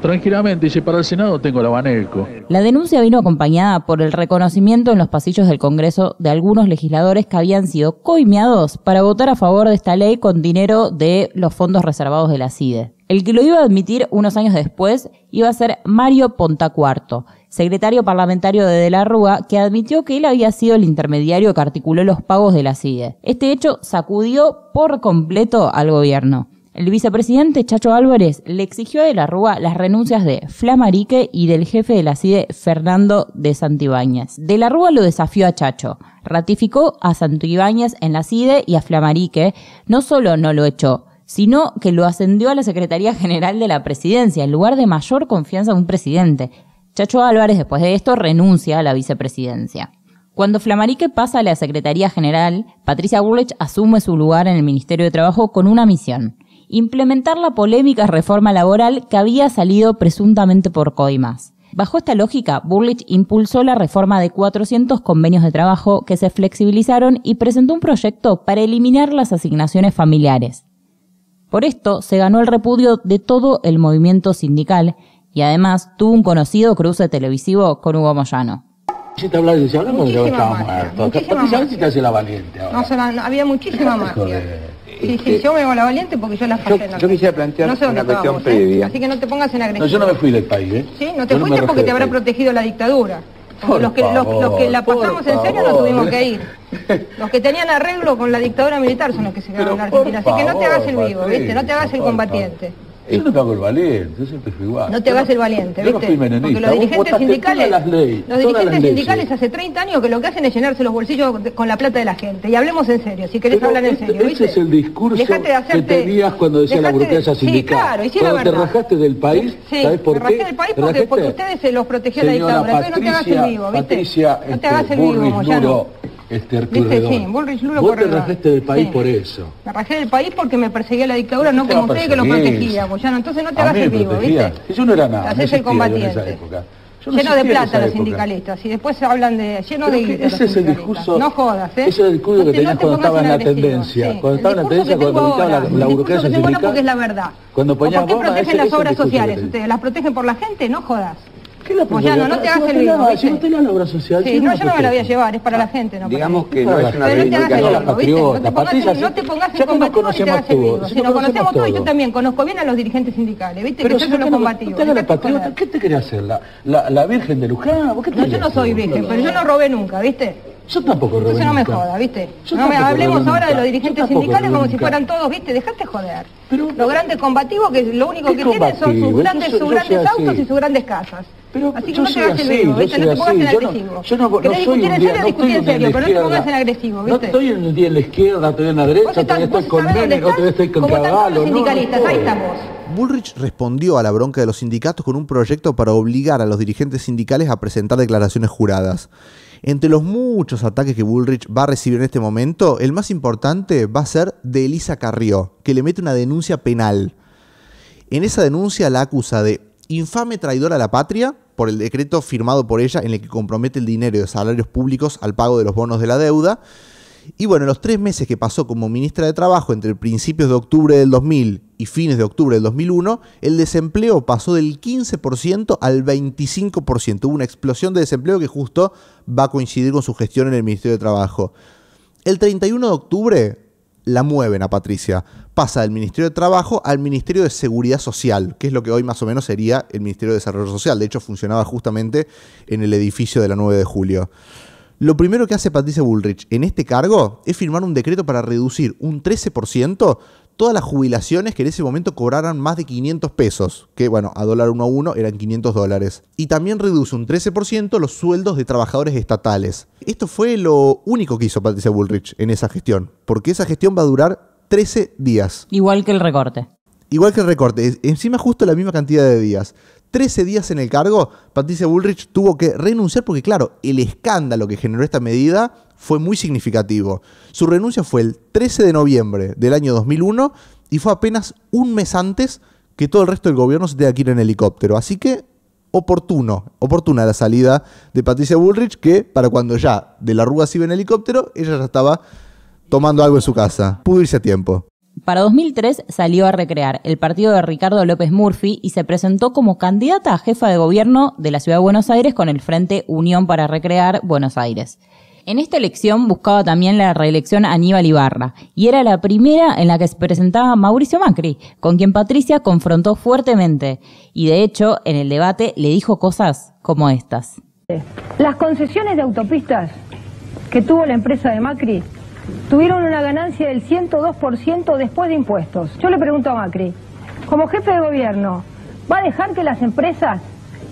tranquilamente, dice, para el Senado tengo la Banelco. La denuncia vino acompañada por el reconocimiento en los pasillos del Congreso de algunos legisladores que habían sido coimeados para votar a favor de esta ley con dinero de los fondos reservados de la CIDE. El que lo iba a admitir unos años después iba a ser Mario Pontacuarto, secretario parlamentario de De la Rúa, que admitió que él había sido el intermediario que articuló los pagos de la CIDE. Este hecho sacudió por completo al gobierno. El vicepresidente Chacho Álvarez le exigió a De la Rúa las renuncias de Flamarique y del jefe de la CIDE, Fernando de Santibáñez. De la Rúa lo desafió a Chacho. Ratificó a Santibáñez en la CIDE y a Flamarique. No solo no lo echó, sino que lo ascendió a la Secretaría General de la Presidencia, el lugar de mayor confianza de un presidente. Chacho Álvarez, después de esto, renuncia a la vicepresidencia. Cuando Flamarique pasa a la Secretaría General, Patricia Burlich asume su lugar en el Ministerio de Trabajo con una misión, implementar la polémica reforma laboral que había salido presuntamente por Coimas. Bajo esta lógica, Burlich impulsó la reforma de 400 convenios de trabajo que se flexibilizaron y presentó un proyecto para eliminar las asignaciones familiares. Por esto se ganó el repudio de todo el movimiento sindical y además tuvo un conocido cruce televisivo con Hugo Moyano. Si te hablas de si hablas de yo estaba muerto. ¿Sabes si te hace la valiente ahora? No, se la, había muchísima más. Sí, sí, yo me hago la valiente porque yo la falté. Yo, quisiera plantear una cuestión ¿eh? previa. Así que no te pongas en agresión. No, yo no me fui del país, ¿eh? Sí, no te fuiste porque te habrá protegido la dictadura los que, los, los, que la pasamos en serio no tuvimos que ir. Los que tenían arreglo con la dictadura militar son los que se quedaron en Argentina. Así que no te hagas el vivo, ¿viste? No te hagas el combatiente. Yo no te hago el valiente, yo siempre fui igual. No te hagas el valiente, ¿viste? Yo Porque los dirigentes sindicales, las leyes, los dirigentes sindicales hace 30 años que lo que hacen es llenarse los bolsillos con la plata de la gente. Y hablemos en serio, si querés hablar en este- serio. ¿viste? Ese es el discurso de que tenías cuando decía la burguesa sindical. Sí, claro, y la verdad. te rajaste del país, ¿sabés por me rajé del país porque, ustedes se los protegió la dictadura. Entonces no te hagas el vivo, ¿viste? no te este, hagas el vivo, no. Este Arturo Vos te rajaste del país por eso. Me rajé del país porque me perseguía la dictadura, no como usted que lo protegía, pues no, Entonces no te hagas el vivo, ¿viste? Eso no era nada. Haces el combatiente. En esa época. No lleno de plata los sindicalistas y después se hablan de lleno de ese es el discurso no jodas ¿eh? ese es el discurso que tenías cuando estaba en la tendencia cuando estaba en la tendencia cuando ahora, la, la burocracia sindical porque es la verdad cuando ¿por qué protegen las obras sociales ustedes las protegen por la gente no jodas no te hagas el vivo. Si usted la obra social. Sí, yo no me la voy a llevar, es para la ah, gente. No digamos que no es una reivindicación de No te pongas en combativo ni te hagas el vivo. Si nos conocemos todos, yo también conozco bien a los dirigentes sindicales, ¿viste? Que yo soy los combativos. ¿qué te quería hacer? ¿La Virgen de Luján? No, yo no soy virgen, pero yo no robé nunca, ¿viste? Yo tampoco robé Eso no me joda, ¿viste? hablemos ahora de los dirigentes sindicales como si fueran todos, ¿viste? Dejate joder. Lo los grandes combativos que lo único que tienen son sus grandes, sus grandes autos y sus grandes casas. Pero así que yo no soy a el vivo, yo no te así. Yo no, yo no, no soy un día, no estoy un en la izquierda. No, agresivo, ¿viste? no estoy en un día la izquierda, estoy en la derecha, todavía estoy con Menem, todavía estoy con Caballo. sindicalistas, ahí estamos. Bullrich respondió a la bronca de los sindicatos con un proyecto para obligar a los dirigentes sindicales a presentar declaraciones juradas. Entre los muchos ataques que Bullrich va a recibir en este momento, el más importante va a ser de Elisa Carrió, que le mete una denuncia penal. En esa denuncia la acusa de infame traidora a la patria por el decreto firmado por ella en el que compromete el dinero de salarios públicos al pago de los bonos de la deuda. Y bueno, los tres meses que pasó como ministra de Trabajo entre principios de octubre del 2000 y fines de octubre del 2001, el desempleo pasó del 15% al 25%. Hubo una explosión de desempleo que justo va a coincidir con su gestión en el Ministerio de Trabajo. El 31 de octubre la mueven a Patricia. Pasa del Ministerio de Trabajo al Ministerio de Seguridad Social, que es lo que hoy más o menos sería el Ministerio de Desarrollo Social. De hecho, funcionaba justamente en el edificio de la 9 de julio. Lo primero que hace Patricia Bullrich en este cargo es firmar un decreto para reducir un 13% todas las jubilaciones que en ese momento cobraran más de 500 pesos, que bueno, a dólar uno a uno eran 500 dólares. Y también reduce un 13% los sueldos de trabajadores estatales. Esto fue lo único que hizo Patricia Bullrich en esa gestión, porque esa gestión va a durar 13 días. Igual que el recorte. Igual que el recorte, encima justo la misma cantidad de días. 13 días en el cargo, Patricia Bullrich tuvo que renunciar porque, claro, el escándalo que generó esta medida fue muy significativo. Su renuncia fue el 13 de noviembre del año 2001 y fue apenas un mes antes que todo el resto del gobierno se tenga que ir en helicóptero. Así que oportuno, oportuna la salida de Patricia Bullrich, que para cuando ya de la Rúa se iba en helicóptero, ella ya estaba tomando algo en su casa. Pudo irse a tiempo. Para 2003 salió a recrear el partido de Ricardo López Murphy y se presentó como candidata a jefa de gobierno de la Ciudad de Buenos Aires con el Frente Unión para Recrear Buenos Aires. En esta elección buscaba también la reelección a Aníbal Ibarra y era la primera en la que se presentaba Mauricio Macri, con quien Patricia confrontó fuertemente y de hecho en el debate le dijo cosas como estas. Las concesiones de autopistas que tuvo la empresa de Macri tuvieron una ganancia del 102% después de impuestos. Yo le pregunto a Macri, como jefe de gobierno, ¿va a dejar que las empresas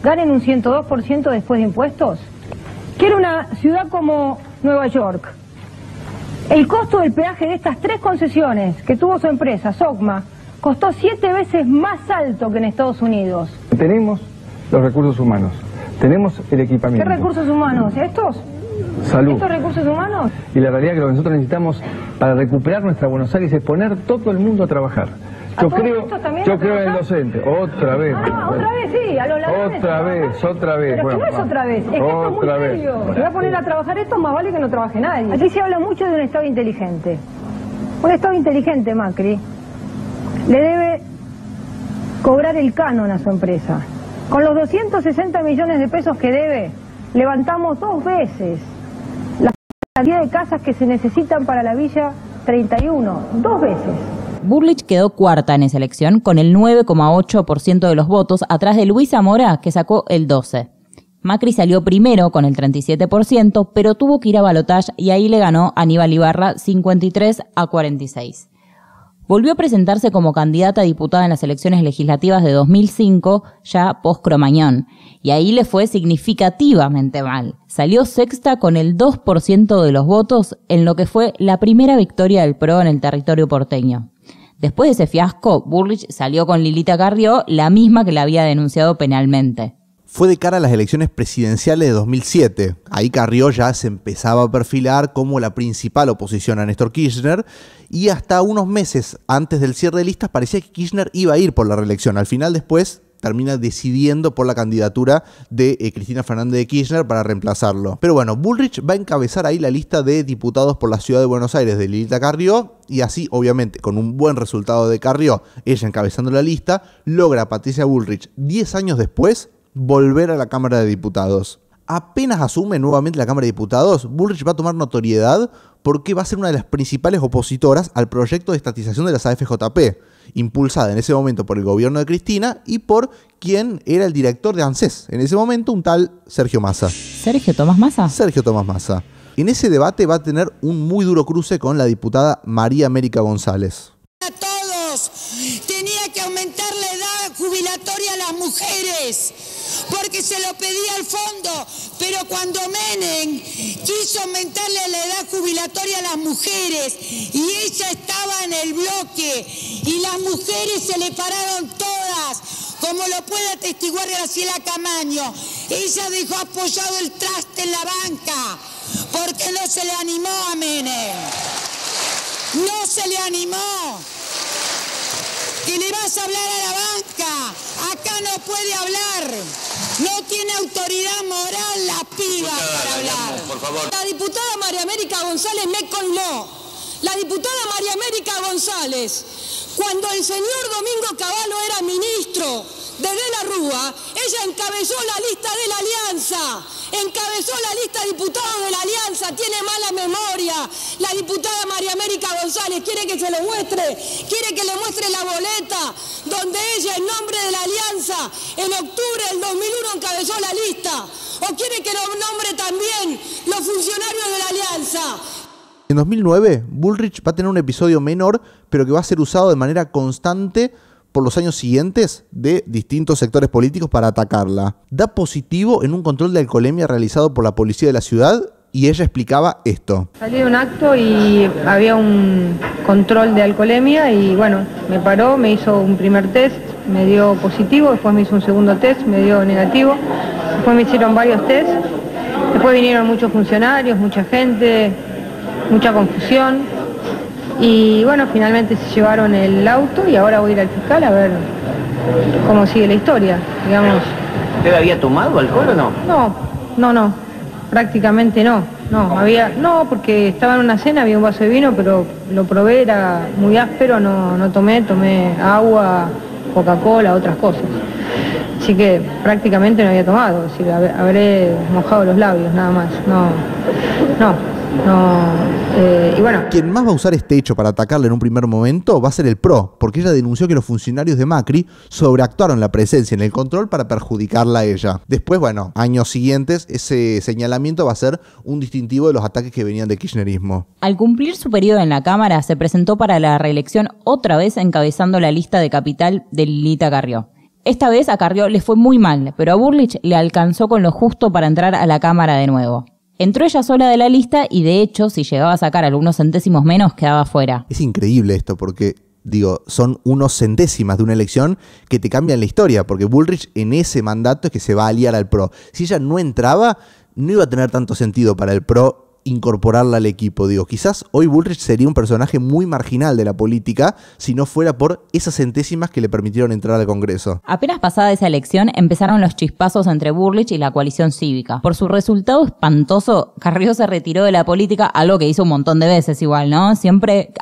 ganen un 102% después de impuestos? Quiero una ciudad como Nueva York. El costo del peaje de estas tres concesiones que tuvo su empresa, SOCMA, costó siete veces más alto que en Estados Unidos. Tenemos los recursos humanos, tenemos el equipamiento. ¿Qué recursos humanos? ¿Estos? salud. recursos humanos? Y la realidad es que lo que nosotros necesitamos para recuperar nuestra Buenos Aires es poner todo el mundo a trabajar. Yo creo, yo creo en el docente. Otra vez. Ah, otra vez, sí. A lo otra vez, otra vez. Pero es otra vez. Es que esto es muy serio. va a poner a trabajar esto, más vale que no trabaje nadie. Así se habla mucho de un Estado inteligente. Un Estado inteligente, Macri, le debe cobrar el canon a su empresa. Con los 260 millones de pesos que debe, levantamos dos veces cantidad de casas que se necesitan para la villa 31, dos veces. Burlich quedó cuarta en esa elección con el 9,8% de los votos atrás de Luisa Zamora que sacó el 12%. Macri salió primero con el 37%, pero tuvo que ir a Balotage y ahí le ganó Aníbal Ibarra 53 a 46. Volvió a presentarse como candidata a diputada en las elecciones legislativas de 2005, ya post Cromañón, y ahí le fue significativamente mal. Salió sexta con el 2% de los votos en lo que fue la primera victoria del PRO en el territorio porteño. Después de ese fiasco, Burrich salió con Lilita Carrió, la misma que la había denunciado penalmente fue de cara a las elecciones presidenciales de 2007. Ahí Carrió ya se empezaba a perfilar como la principal oposición a Néstor Kirchner y hasta unos meses antes del cierre de listas parecía que Kirchner iba a ir por la reelección. Al final después termina decidiendo por la candidatura de eh, Cristina Fernández de Kirchner para reemplazarlo. Pero bueno, Bullrich va a encabezar ahí la lista de diputados por la ciudad de Buenos Aires de Lilita Carrió y así, obviamente, con un buen resultado de Carrió, ella encabezando la lista, logra Patricia Bullrich 10 años después volver a la Cámara de Diputados. Apenas asume nuevamente la Cámara de Diputados, Bullrich va a tomar notoriedad porque va a ser una de las principales opositoras al proyecto de estatización de las AFJP, impulsada en ese momento por el gobierno de Cristina y por quien era el director de ANSES, en ese momento un tal Sergio Massa. ¿Sergio Tomás Massa? Sergio Tomás Massa. En ese debate va a tener un muy duro cruce con la diputada María América González. A todos tenía que aumentar la edad jubilatoria a las mujeres porque se lo pedía al fondo. Pero cuando Menem quiso aumentarle la edad jubilatoria a las mujeres y ella estaba en el bloque y las mujeres se le pararon todas, como lo puede atestiguar Graciela Camaño, ella dejó apoyado el traste en la banca porque no se le animó a Menem. No se le animó. Que le vas a hablar a la banca. Acá no puede hablar tiene autoridad moral la piba para hablar. La diputada María América González me colmó. La diputada María América González, cuando el señor Domingo Caballo era ministro desde la Rúa, ella encabezó la lista de la alianza encabezó la lista de diputados de la Alianza, tiene mala memoria. La diputada María América González quiere que se lo muestre, quiere que le muestre la boleta donde ella, en nombre de la Alianza, en octubre del 2001 encabezó la lista. O quiere que lo nombre también los funcionarios de la Alianza. En 2009, Bullrich va a tener un episodio menor, pero que va a ser usado de manera constante por los años siguientes de distintos sectores políticos para atacarla. Da positivo en un control de alcoholemia realizado por la policía de la ciudad y ella explicaba esto. Salí de un acto y había un control de alcoholemia y bueno, me paró, me hizo un primer test, me dio positivo, después me hizo un segundo test, me dio negativo, después me hicieron varios tests después vinieron muchos funcionarios, mucha gente, mucha confusión. Y bueno, finalmente se llevaron el auto y ahora voy a ir al fiscal a ver cómo sigue la historia, digamos. ¿Usted había tomado alcohol o no? No, no, no, prácticamente no. No, había, no, porque estaba en una cena, había un vaso de vino, pero lo probé, era muy áspero, no, no tomé, tomé agua, Coca-Cola, otras cosas. Así que prácticamente no había tomado, habré mojado los labios nada más. No, no, eh, y bueno. Quien más va a usar este hecho para atacarle en un primer momento va a ser el PRO, porque ella denunció que los funcionarios de Macri sobreactuaron la presencia en el control para perjudicarla a ella. Después, bueno, años siguientes, ese señalamiento va a ser un distintivo de los ataques que venían de kirchnerismo. Al cumplir su periodo en la Cámara, se presentó para la reelección otra vez encabezando la lista de capital de Lilita Carrió. Esta vez a Carrió le fue muy mal, pero a Bullrich le alcanzó con lo justo para entrar a la Cámara de nuevo. Entró ella sola de la lista y de hecho, si llegaba a sacar algunos centésimos menos, quedaba fuera. Es increíble esto porque, digo, son unos centésimas de una elección que te cambian la historia, porque Bullrich en ese mandato es que se va a aliar al PRO. Si ella no entraba, no iba a tener tanto sentido para el PRO incorporarla al equipo. Digo, quizás hoy Bullrich sería un personaje muy marginal de la política si no fuera por esas centésimas que le permitieron entrar al Congreso. Apenas pasada esa elección empezaron los chispazos entre Bullrich y la coalición cívica. Por su resultado espantoso, Carrió se retiró de la política, algo que hizo un montón de veces igual, ¿no? Siempre...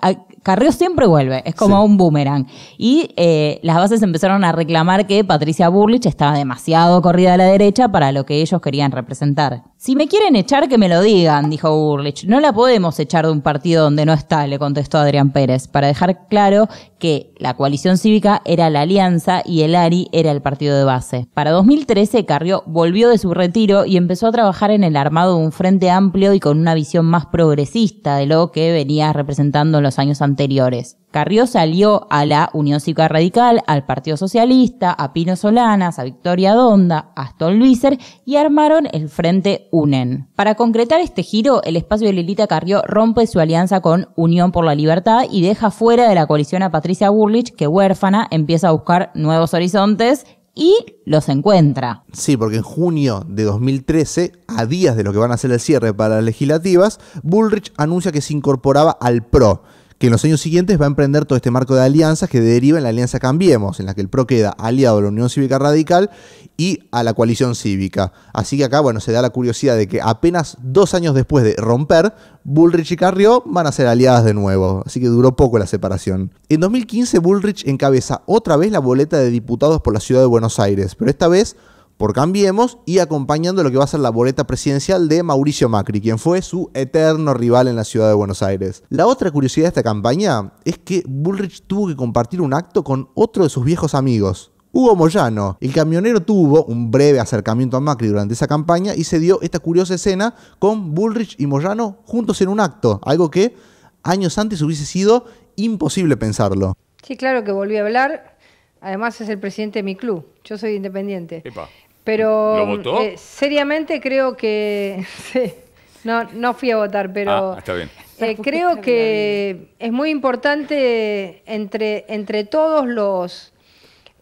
Carrió siempre vuelve, es como un boomerang. Y eh, las bases empezaron a reclamar que Patricia Burlich estaba demasiado corrida a la derecha para lo que ellos querían representar. Si me quieren echar, que me lo digan, dijo Burlich. No la podemos echar de un partido donde no está, le contestó Adrián Pérez, para dejar claro que la coalición cívica era la alianza y el ARI era el partido de base. Para 2013, Carrió volvió de su retiro y empezó a trabajar en el armado de un frente amplio y con una visión más progresista de lo que venía representando en los años anteriores. Carrió salió a la Unión Cívica Radical, al Partido Socialista, a Pino Solanas, a Victoria Donda, a Aston y armaron el Frente UNEN. Para concretar este giro, el espacio de Lilita Carrió rompe su alianza con Unión por la Libertad y deja fuera de la coalición a Patricia Bullrich, que huérfana empieza a buscar nuevos horizontes y los encuentra. Sí, porque en junio de 2013, a días de lo que van a ser el cierre para las legislativas, Bullrich anuncia que se incorporaba al PRO, en los años siguientes va a emprender todo este marco de alianzas que deriva en la alianza Cambiemos, en la que el PRO queda aliado a la Unión Cívica Radical y a la coalición cívica. Así que acá, bueno, se da la curiosidad de que apenas dos años después de romper, Bullrich y Carrió van a ser aliadas de nuevo, así que duró poco la separación. En 2015, Bullrich encabeza otra vez la boleta de diputados por la ciudad de Buenos Aires, pero esta vez por Cambiemos y acompañando lo que va a ser la boleta presidencial de Mauricio Macri, quien fue su eterno rival en la ciudad de Buenos Aires. La otra curiosidad de esta campaña es que Bullrich tuvo que compartir un acto con otro de sus viejos amigos, Hugo Moyano. El camionero tuvo un breve acercamiento a Macri durante esa campaña y se dio esta curiosa escena con Bullrich y Moyano juntos en un acto, algo que años antes hubiese sido imposible pensarlo. Sí, claro que volví a hablar. Además es el presidente de mi club. Yo soy independiente. Epa. Pero mm, eh, seriamente creo que... <laughs> no, no fui a votar, pero... Ah, eh, creo que es muy importante entre, entre todos los,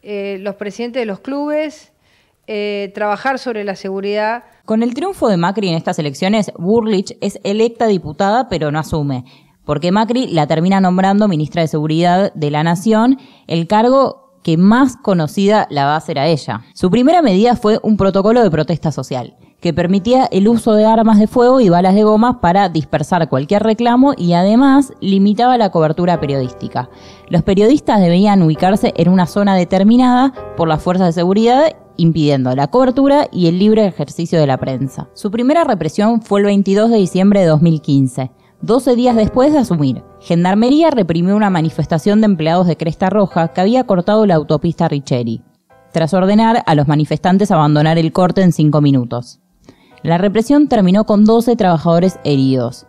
eh, los presidentes de los clubes trabajar sobre la seguridad. Con el triunfo de Macri en estas elecciones, Burlich es electa diputada pero no asume porque Macri la termina nombrando ministra de Seguridad de la Nación, el cargo que más conocida la va a a ella. Su primera medida fue un protocolo de protesta social que permitía el uso de armas de fuego y balas de goma para dispersar cualquier reclamo y además limitaba la cobertura periodística. Los periodistas debían ubicarse en una zona determinada por las fuerzas de seguridad impidiendo la cobertura y el libre ejercicio de la prensa. Su primera represión fue el 22 de diciembre de 2015. 12 días después de asumir, Gendarmería reprimió una manifestación de empleados de Cresta Roja que había cortado la autopista Richeri, tras ordenar a los manifestantes abandonar el corte en cinco minutos. La represión terminó con 12 trabajadores heridos.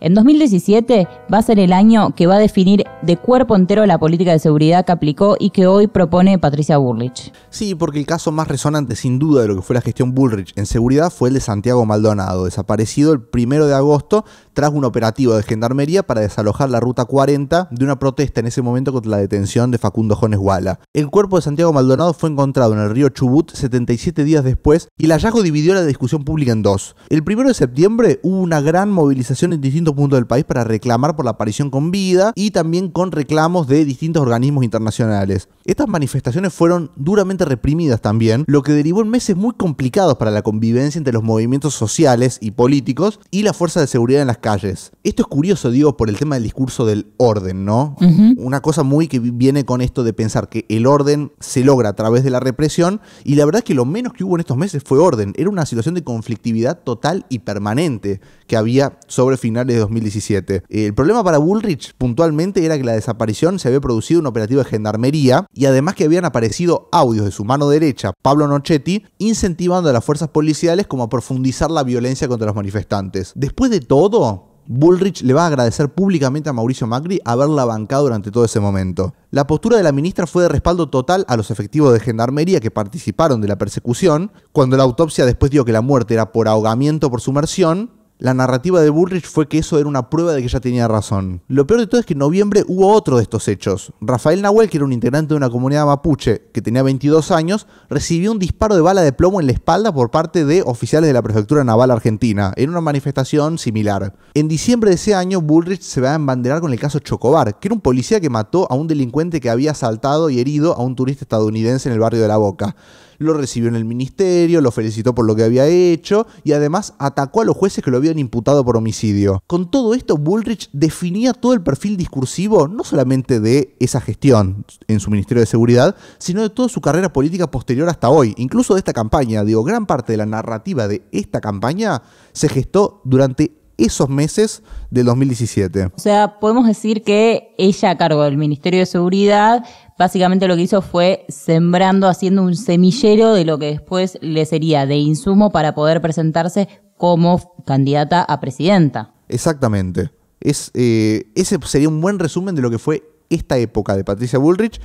En 2017 va a ser el año que va a definir de cuerpo entero la política de seguridad que aplicó y que hoy propone Patricia Bullrich. Sí, porque el caso más resonante sin duda de lo que fue la gestión Bullrich en seguridad fue el de Santiago Maldonado, desaparecido el primero de agosto tras un operativo de gendarmería para desalojar la ruta 40 de una protesta en ese momento contra la detención de Facundo Jones Wala. El cuerpo de Santiago Maldonado fue encontrado en el río Chubut 77 días después y el hallazgo dividió la discusión pública en dos. El primero de septiembre hubo una gran movilización en distintos puntos del país para reclamar por la aparición con vida y también con reclamos de distintos organismos internacionales. Estas manifestaciones fueron duramente reprimidas también, lo que derivó en meses muy complicados para la convivencia entre los movimientos sociales y políticos y la fuerza de seguridad en las calles. Esto es curioso, digo, por el tema del discurso del orden, ¿no? Una cosa muy que viene con esto de pensar que el orden se logra a través de la represión y la verdad que lo menos que hubo en estos meses fue orden. Era una situación de conflictividad total y permanente que había sobre finales de 2017. El problema para Bullrich puntualmente era que la desaparición se había producido un operativo de gendarmería y además que habían aparecido audios de su mano derecha, Pablo Nochetti, incentivando a las fuerzas policiales como a profundizar la violencia contra los manifestantes. Después de todo, Bullrich le va a agradecer públicamente a Mauricio Macri haberla bancado durante todo ese momento. La postura de la ministra fue de respaldo total a los efectivos de gendarmería que participaron de la persecución. Cuando la autopsia después dio que la muerte era por ahogamiento por sumersión, la narrativa de Bullrich fue que eso era una prueba de que ya tenía razón. Lo peor de todo es que en noviembre hubo otro de estos hechos. Rafael Nahuel, que era un integrante de una comunidad mapuche que tenía 22 años, recibió un disparo de bala de plomo en la espalda por parte de oficiales de la Prefectura Naval Argentina, en una manifestación similar. En diciembre de ese año, Bullrich se va a embanderar con el caso Chocobar, que era un policía que mató a un delincuente que había asaltado y herido a un turista estadounidense en el barrio de La Boca lo recibió en el ministerio, lo felicitó por lo que había hecho y además atacó a los jueces que lo habían imputado por homicidio. Con todo esto, Bullrich definía todo el perfil discursivo, no solamente de esa gestión en su Ministerio de Seguridad, sino de toda su carrera política posterior hasta hoy, incluso de esta campaña. Digo, gran parte de la narrativa de esta campaña se gestó durante esos meses del 2017. O sea, podemos decir que ella a cargo del Ministerio de Seguridad básicamente lo que hizo fue sembrando, haciendo un semillero de lo que después le sería de insumo para poder presentarse como candidata a presidenta. Exactamente. Es, eh, ese sería un buen resumen de lo que fue esta época de Patricia Bullrich,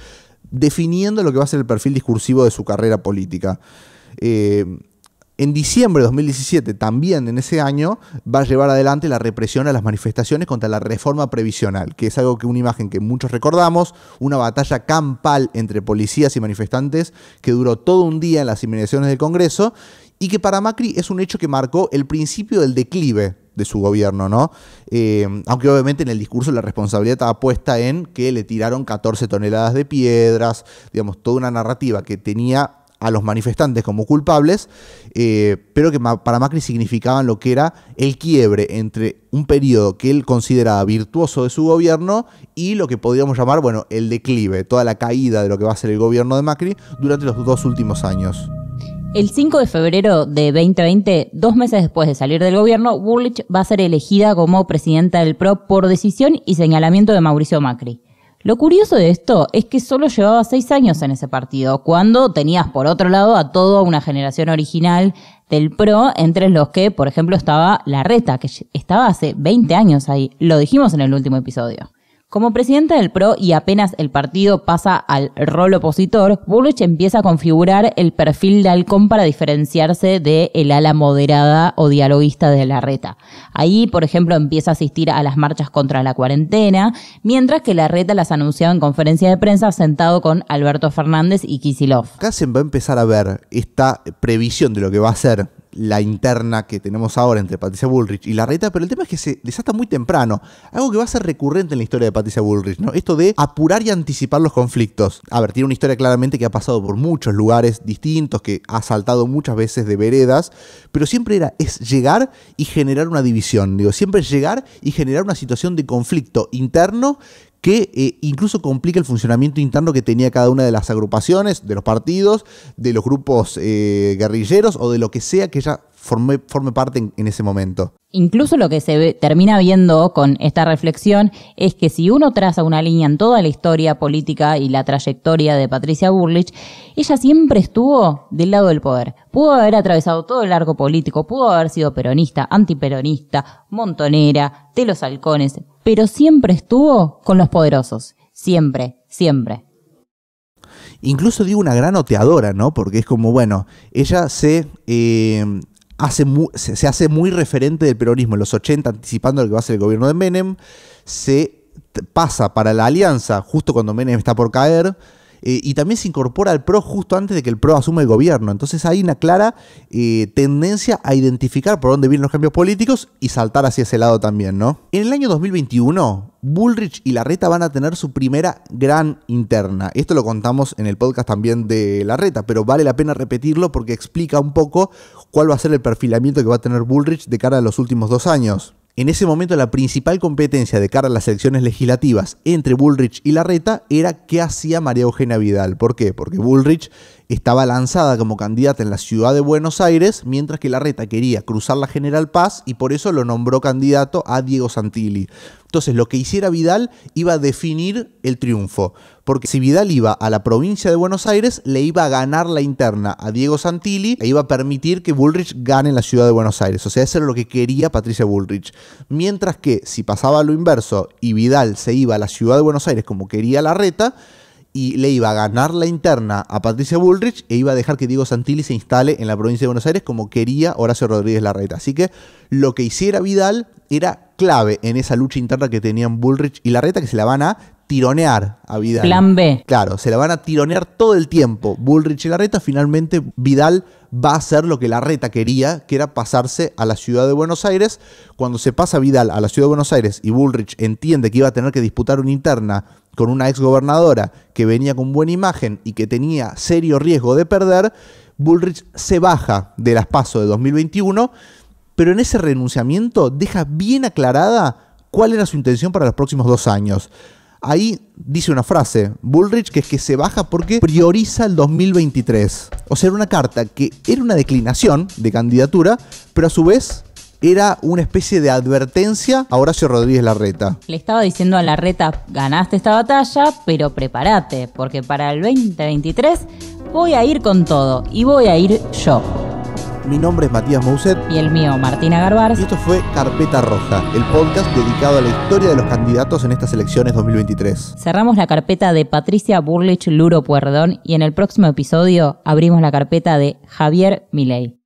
definiendo lo que va a ser el perfil discursivo de su carrera política. Eh, en diciembre de 2017, también en ese año, va a llevar adelante la represión a las manifestaciones contra la reforma previsional, que es algo que una imagen que muchos recordamos, una batalla campal entre policías y manifestantes que duró todo un día en las inmediaciones del Congreso y que para Macri es un hecho que marcó el principio del declive de su gobierno, ¿no? Eh, aunque obviamente en el discurso la responsabilidad estaba puesta en que le tiraron 14 toneladas de piedras, digamos, toda una narrativa que tenía a los manifestantes como culpables, eh, pero que para Macri significaban lo que era el quiebre entre un periodo que él consideraba virtuoso de su gobierno y lo que podríamos llamar, bueno, el declive, toda la caída de lo que va a ser el gobierno de Macri durante los dos últimos años. El 5 de febrero de 2020, dos meses después de salir del gobierno, Burlich va a ser elegida como presidenta del PRO por decisión y señalamiento de Mauricio Macri. Lo curioso de esto es que solo llevaba seis años en ese partido, cuando tenías por otro lado a toda una generación original del PRO, entre los que, por ejemplo, estaba la que estaba hace 20 años ahí. Lo dijimos en el último episodio. Como presidente del PRO y apenas el partido pasa al rol opositor, Bullrich empieza a configurar el perfil de Halcón para diferenciarse de el ala moderada o dialoguista de la reta. Ahí, por ejemplo, empieza a asistir a las marchas contra la cuarentena, mientras que la reta las anunciaba en conferencia de prensa sentado con Alberto Fernández y Kisilov. Casi va a empezar a ver esta previsión de lo que va a ser la interna que tenemos ahora entre Patricia Bullrich y la reta, pero el tema es que se desata muy temprano, algo que va a ser recurrente en la historia de Patricia Bullrich, ¿no? Esto de apurar y anticipar los conflictos. A ver, tiene una historia claramente que ha pasado por muchos lugares distintos, que ha saltado muchas veces de veredas, pero siempre era es llegar y generar una división, digo, siempre es llegar y generar una situación de conflicto interno que eh, incluso complica el funcionamiento interno que tenía cada una de las agrupaciones, de los partidos, de los grupos eh, guerrilleros o de lo que sea que ella forme, parte en, ese momento. Incluso lo que se termina viendo con esta reflexión es que si uno traza una línea en toda la historia política y la trayectoria de Patricia Burlich, ella siempre estuvo del lado del poder. Pudo haber atravesado todo el arco político, pudo haber sido peronista, antiperonista, montonera, de los halcones, pero siempre estuvo con los poderosos. Siempre, siempre. Incluso digo una gran oteadora, ¿no? Porque es como, bueno, ella se, eh, hace se, hace muy referente del peronismo en los 80, anticipando lo que va a ser el gobierno de Menem, se pasa para la alianza justo cuando Menem está por caer, eh, y también se incorpora al PRO justo antes de que el PRO asuma el gobierno. Entonces hay una clara eh, tendencia a identificar por dónde vienen los cambios políticos y saltar hacia ese lado también, ¿no? En el año 2021, Bullrich y Larreta van a tener su primera gran interna. Esto lo contamos en el podcast también de Larreta, pero vale la pena repetirlo porque explica un poco cuál va a ser el perfilamiento que va a tener Bullrich de cara a los últimos dos años. En ese momento la principal competencia de cara a las elecciones legislativas entre Bullrich y Larreta era qué hacía María Eugenia Vidal. ¿Por qué? Porque Bullrich estaba lanzada como candidata en la ciudad de Buenos Aires, mientras que Larreta quería cruzar la General Paz y por eso lo nombró candidato a Diego Santilli. Entonces, lo que hiciera Vidal iba a definir el triunfo, porque si Vidal iba a la provincia de Buenos Aires, le iba a ganar la interna a Diego Santilli e iba a permitir que Bullrich gane la ciudad de Buenos Aires. O sea, eso era lo que quería Patricia Bullrich. Mientras que si pasaba lo inverso y Vidal se iba a la ciudad de Buenos Aires como quería Larreta, y le iba a ganar la interna a Patricia Bullrich e iba a dejar que Diego Santilli se instale en la provincia de Buenos Aires como quería Horacio Rodríguez Larreta. Así que lo que hiciera Vidal era clave en esa lucha interna que tenían Bullrich y Larreta, que se la van a tironear a Vidal. Plan B. Claro, se la van a tironear todo el tiempo. Bullrich y Larreta, finalmente Vidal va a hacer lo que la reta quería, que era pasarse a la ciudad de Buenos Aires. Cuando se pasa Vidal a la ciudad de Buenos Aires y Bullrich entiende que iba a tener que disputar una interna con una exgobernadora que venía con buena imagen y que tenía serio riesgo de perder, Bullrich se baja de las pasos de 2021, pero en ese renunciamiento deja bien aclarada cuál era su intención para los próximos dos años ahí dice una frase, Bullrich, que es que se baja porque prioriza el 2023. O sea, era una carta que era una declinación de candidatura, pero a su vez era una especie de advertencia a Horacio Rodríguez Larreta. Le estaba diciendo a Larreta, ganaste esta batalla, pero prepárate, porque para el 2023 voy a ir con todo y voy a ir yo. Mi nombre es Matías Mousset. Y el mío, Martina Garbars. Y esto fue Carpeta Roja, el podcast dedicado a la historia de los candidatos en estas elecciones 2023. Cerramos la carpeta de Patricia Burlich Luro Puerdón y en el próximo episodio abrimos la carpeta de Javier Milei.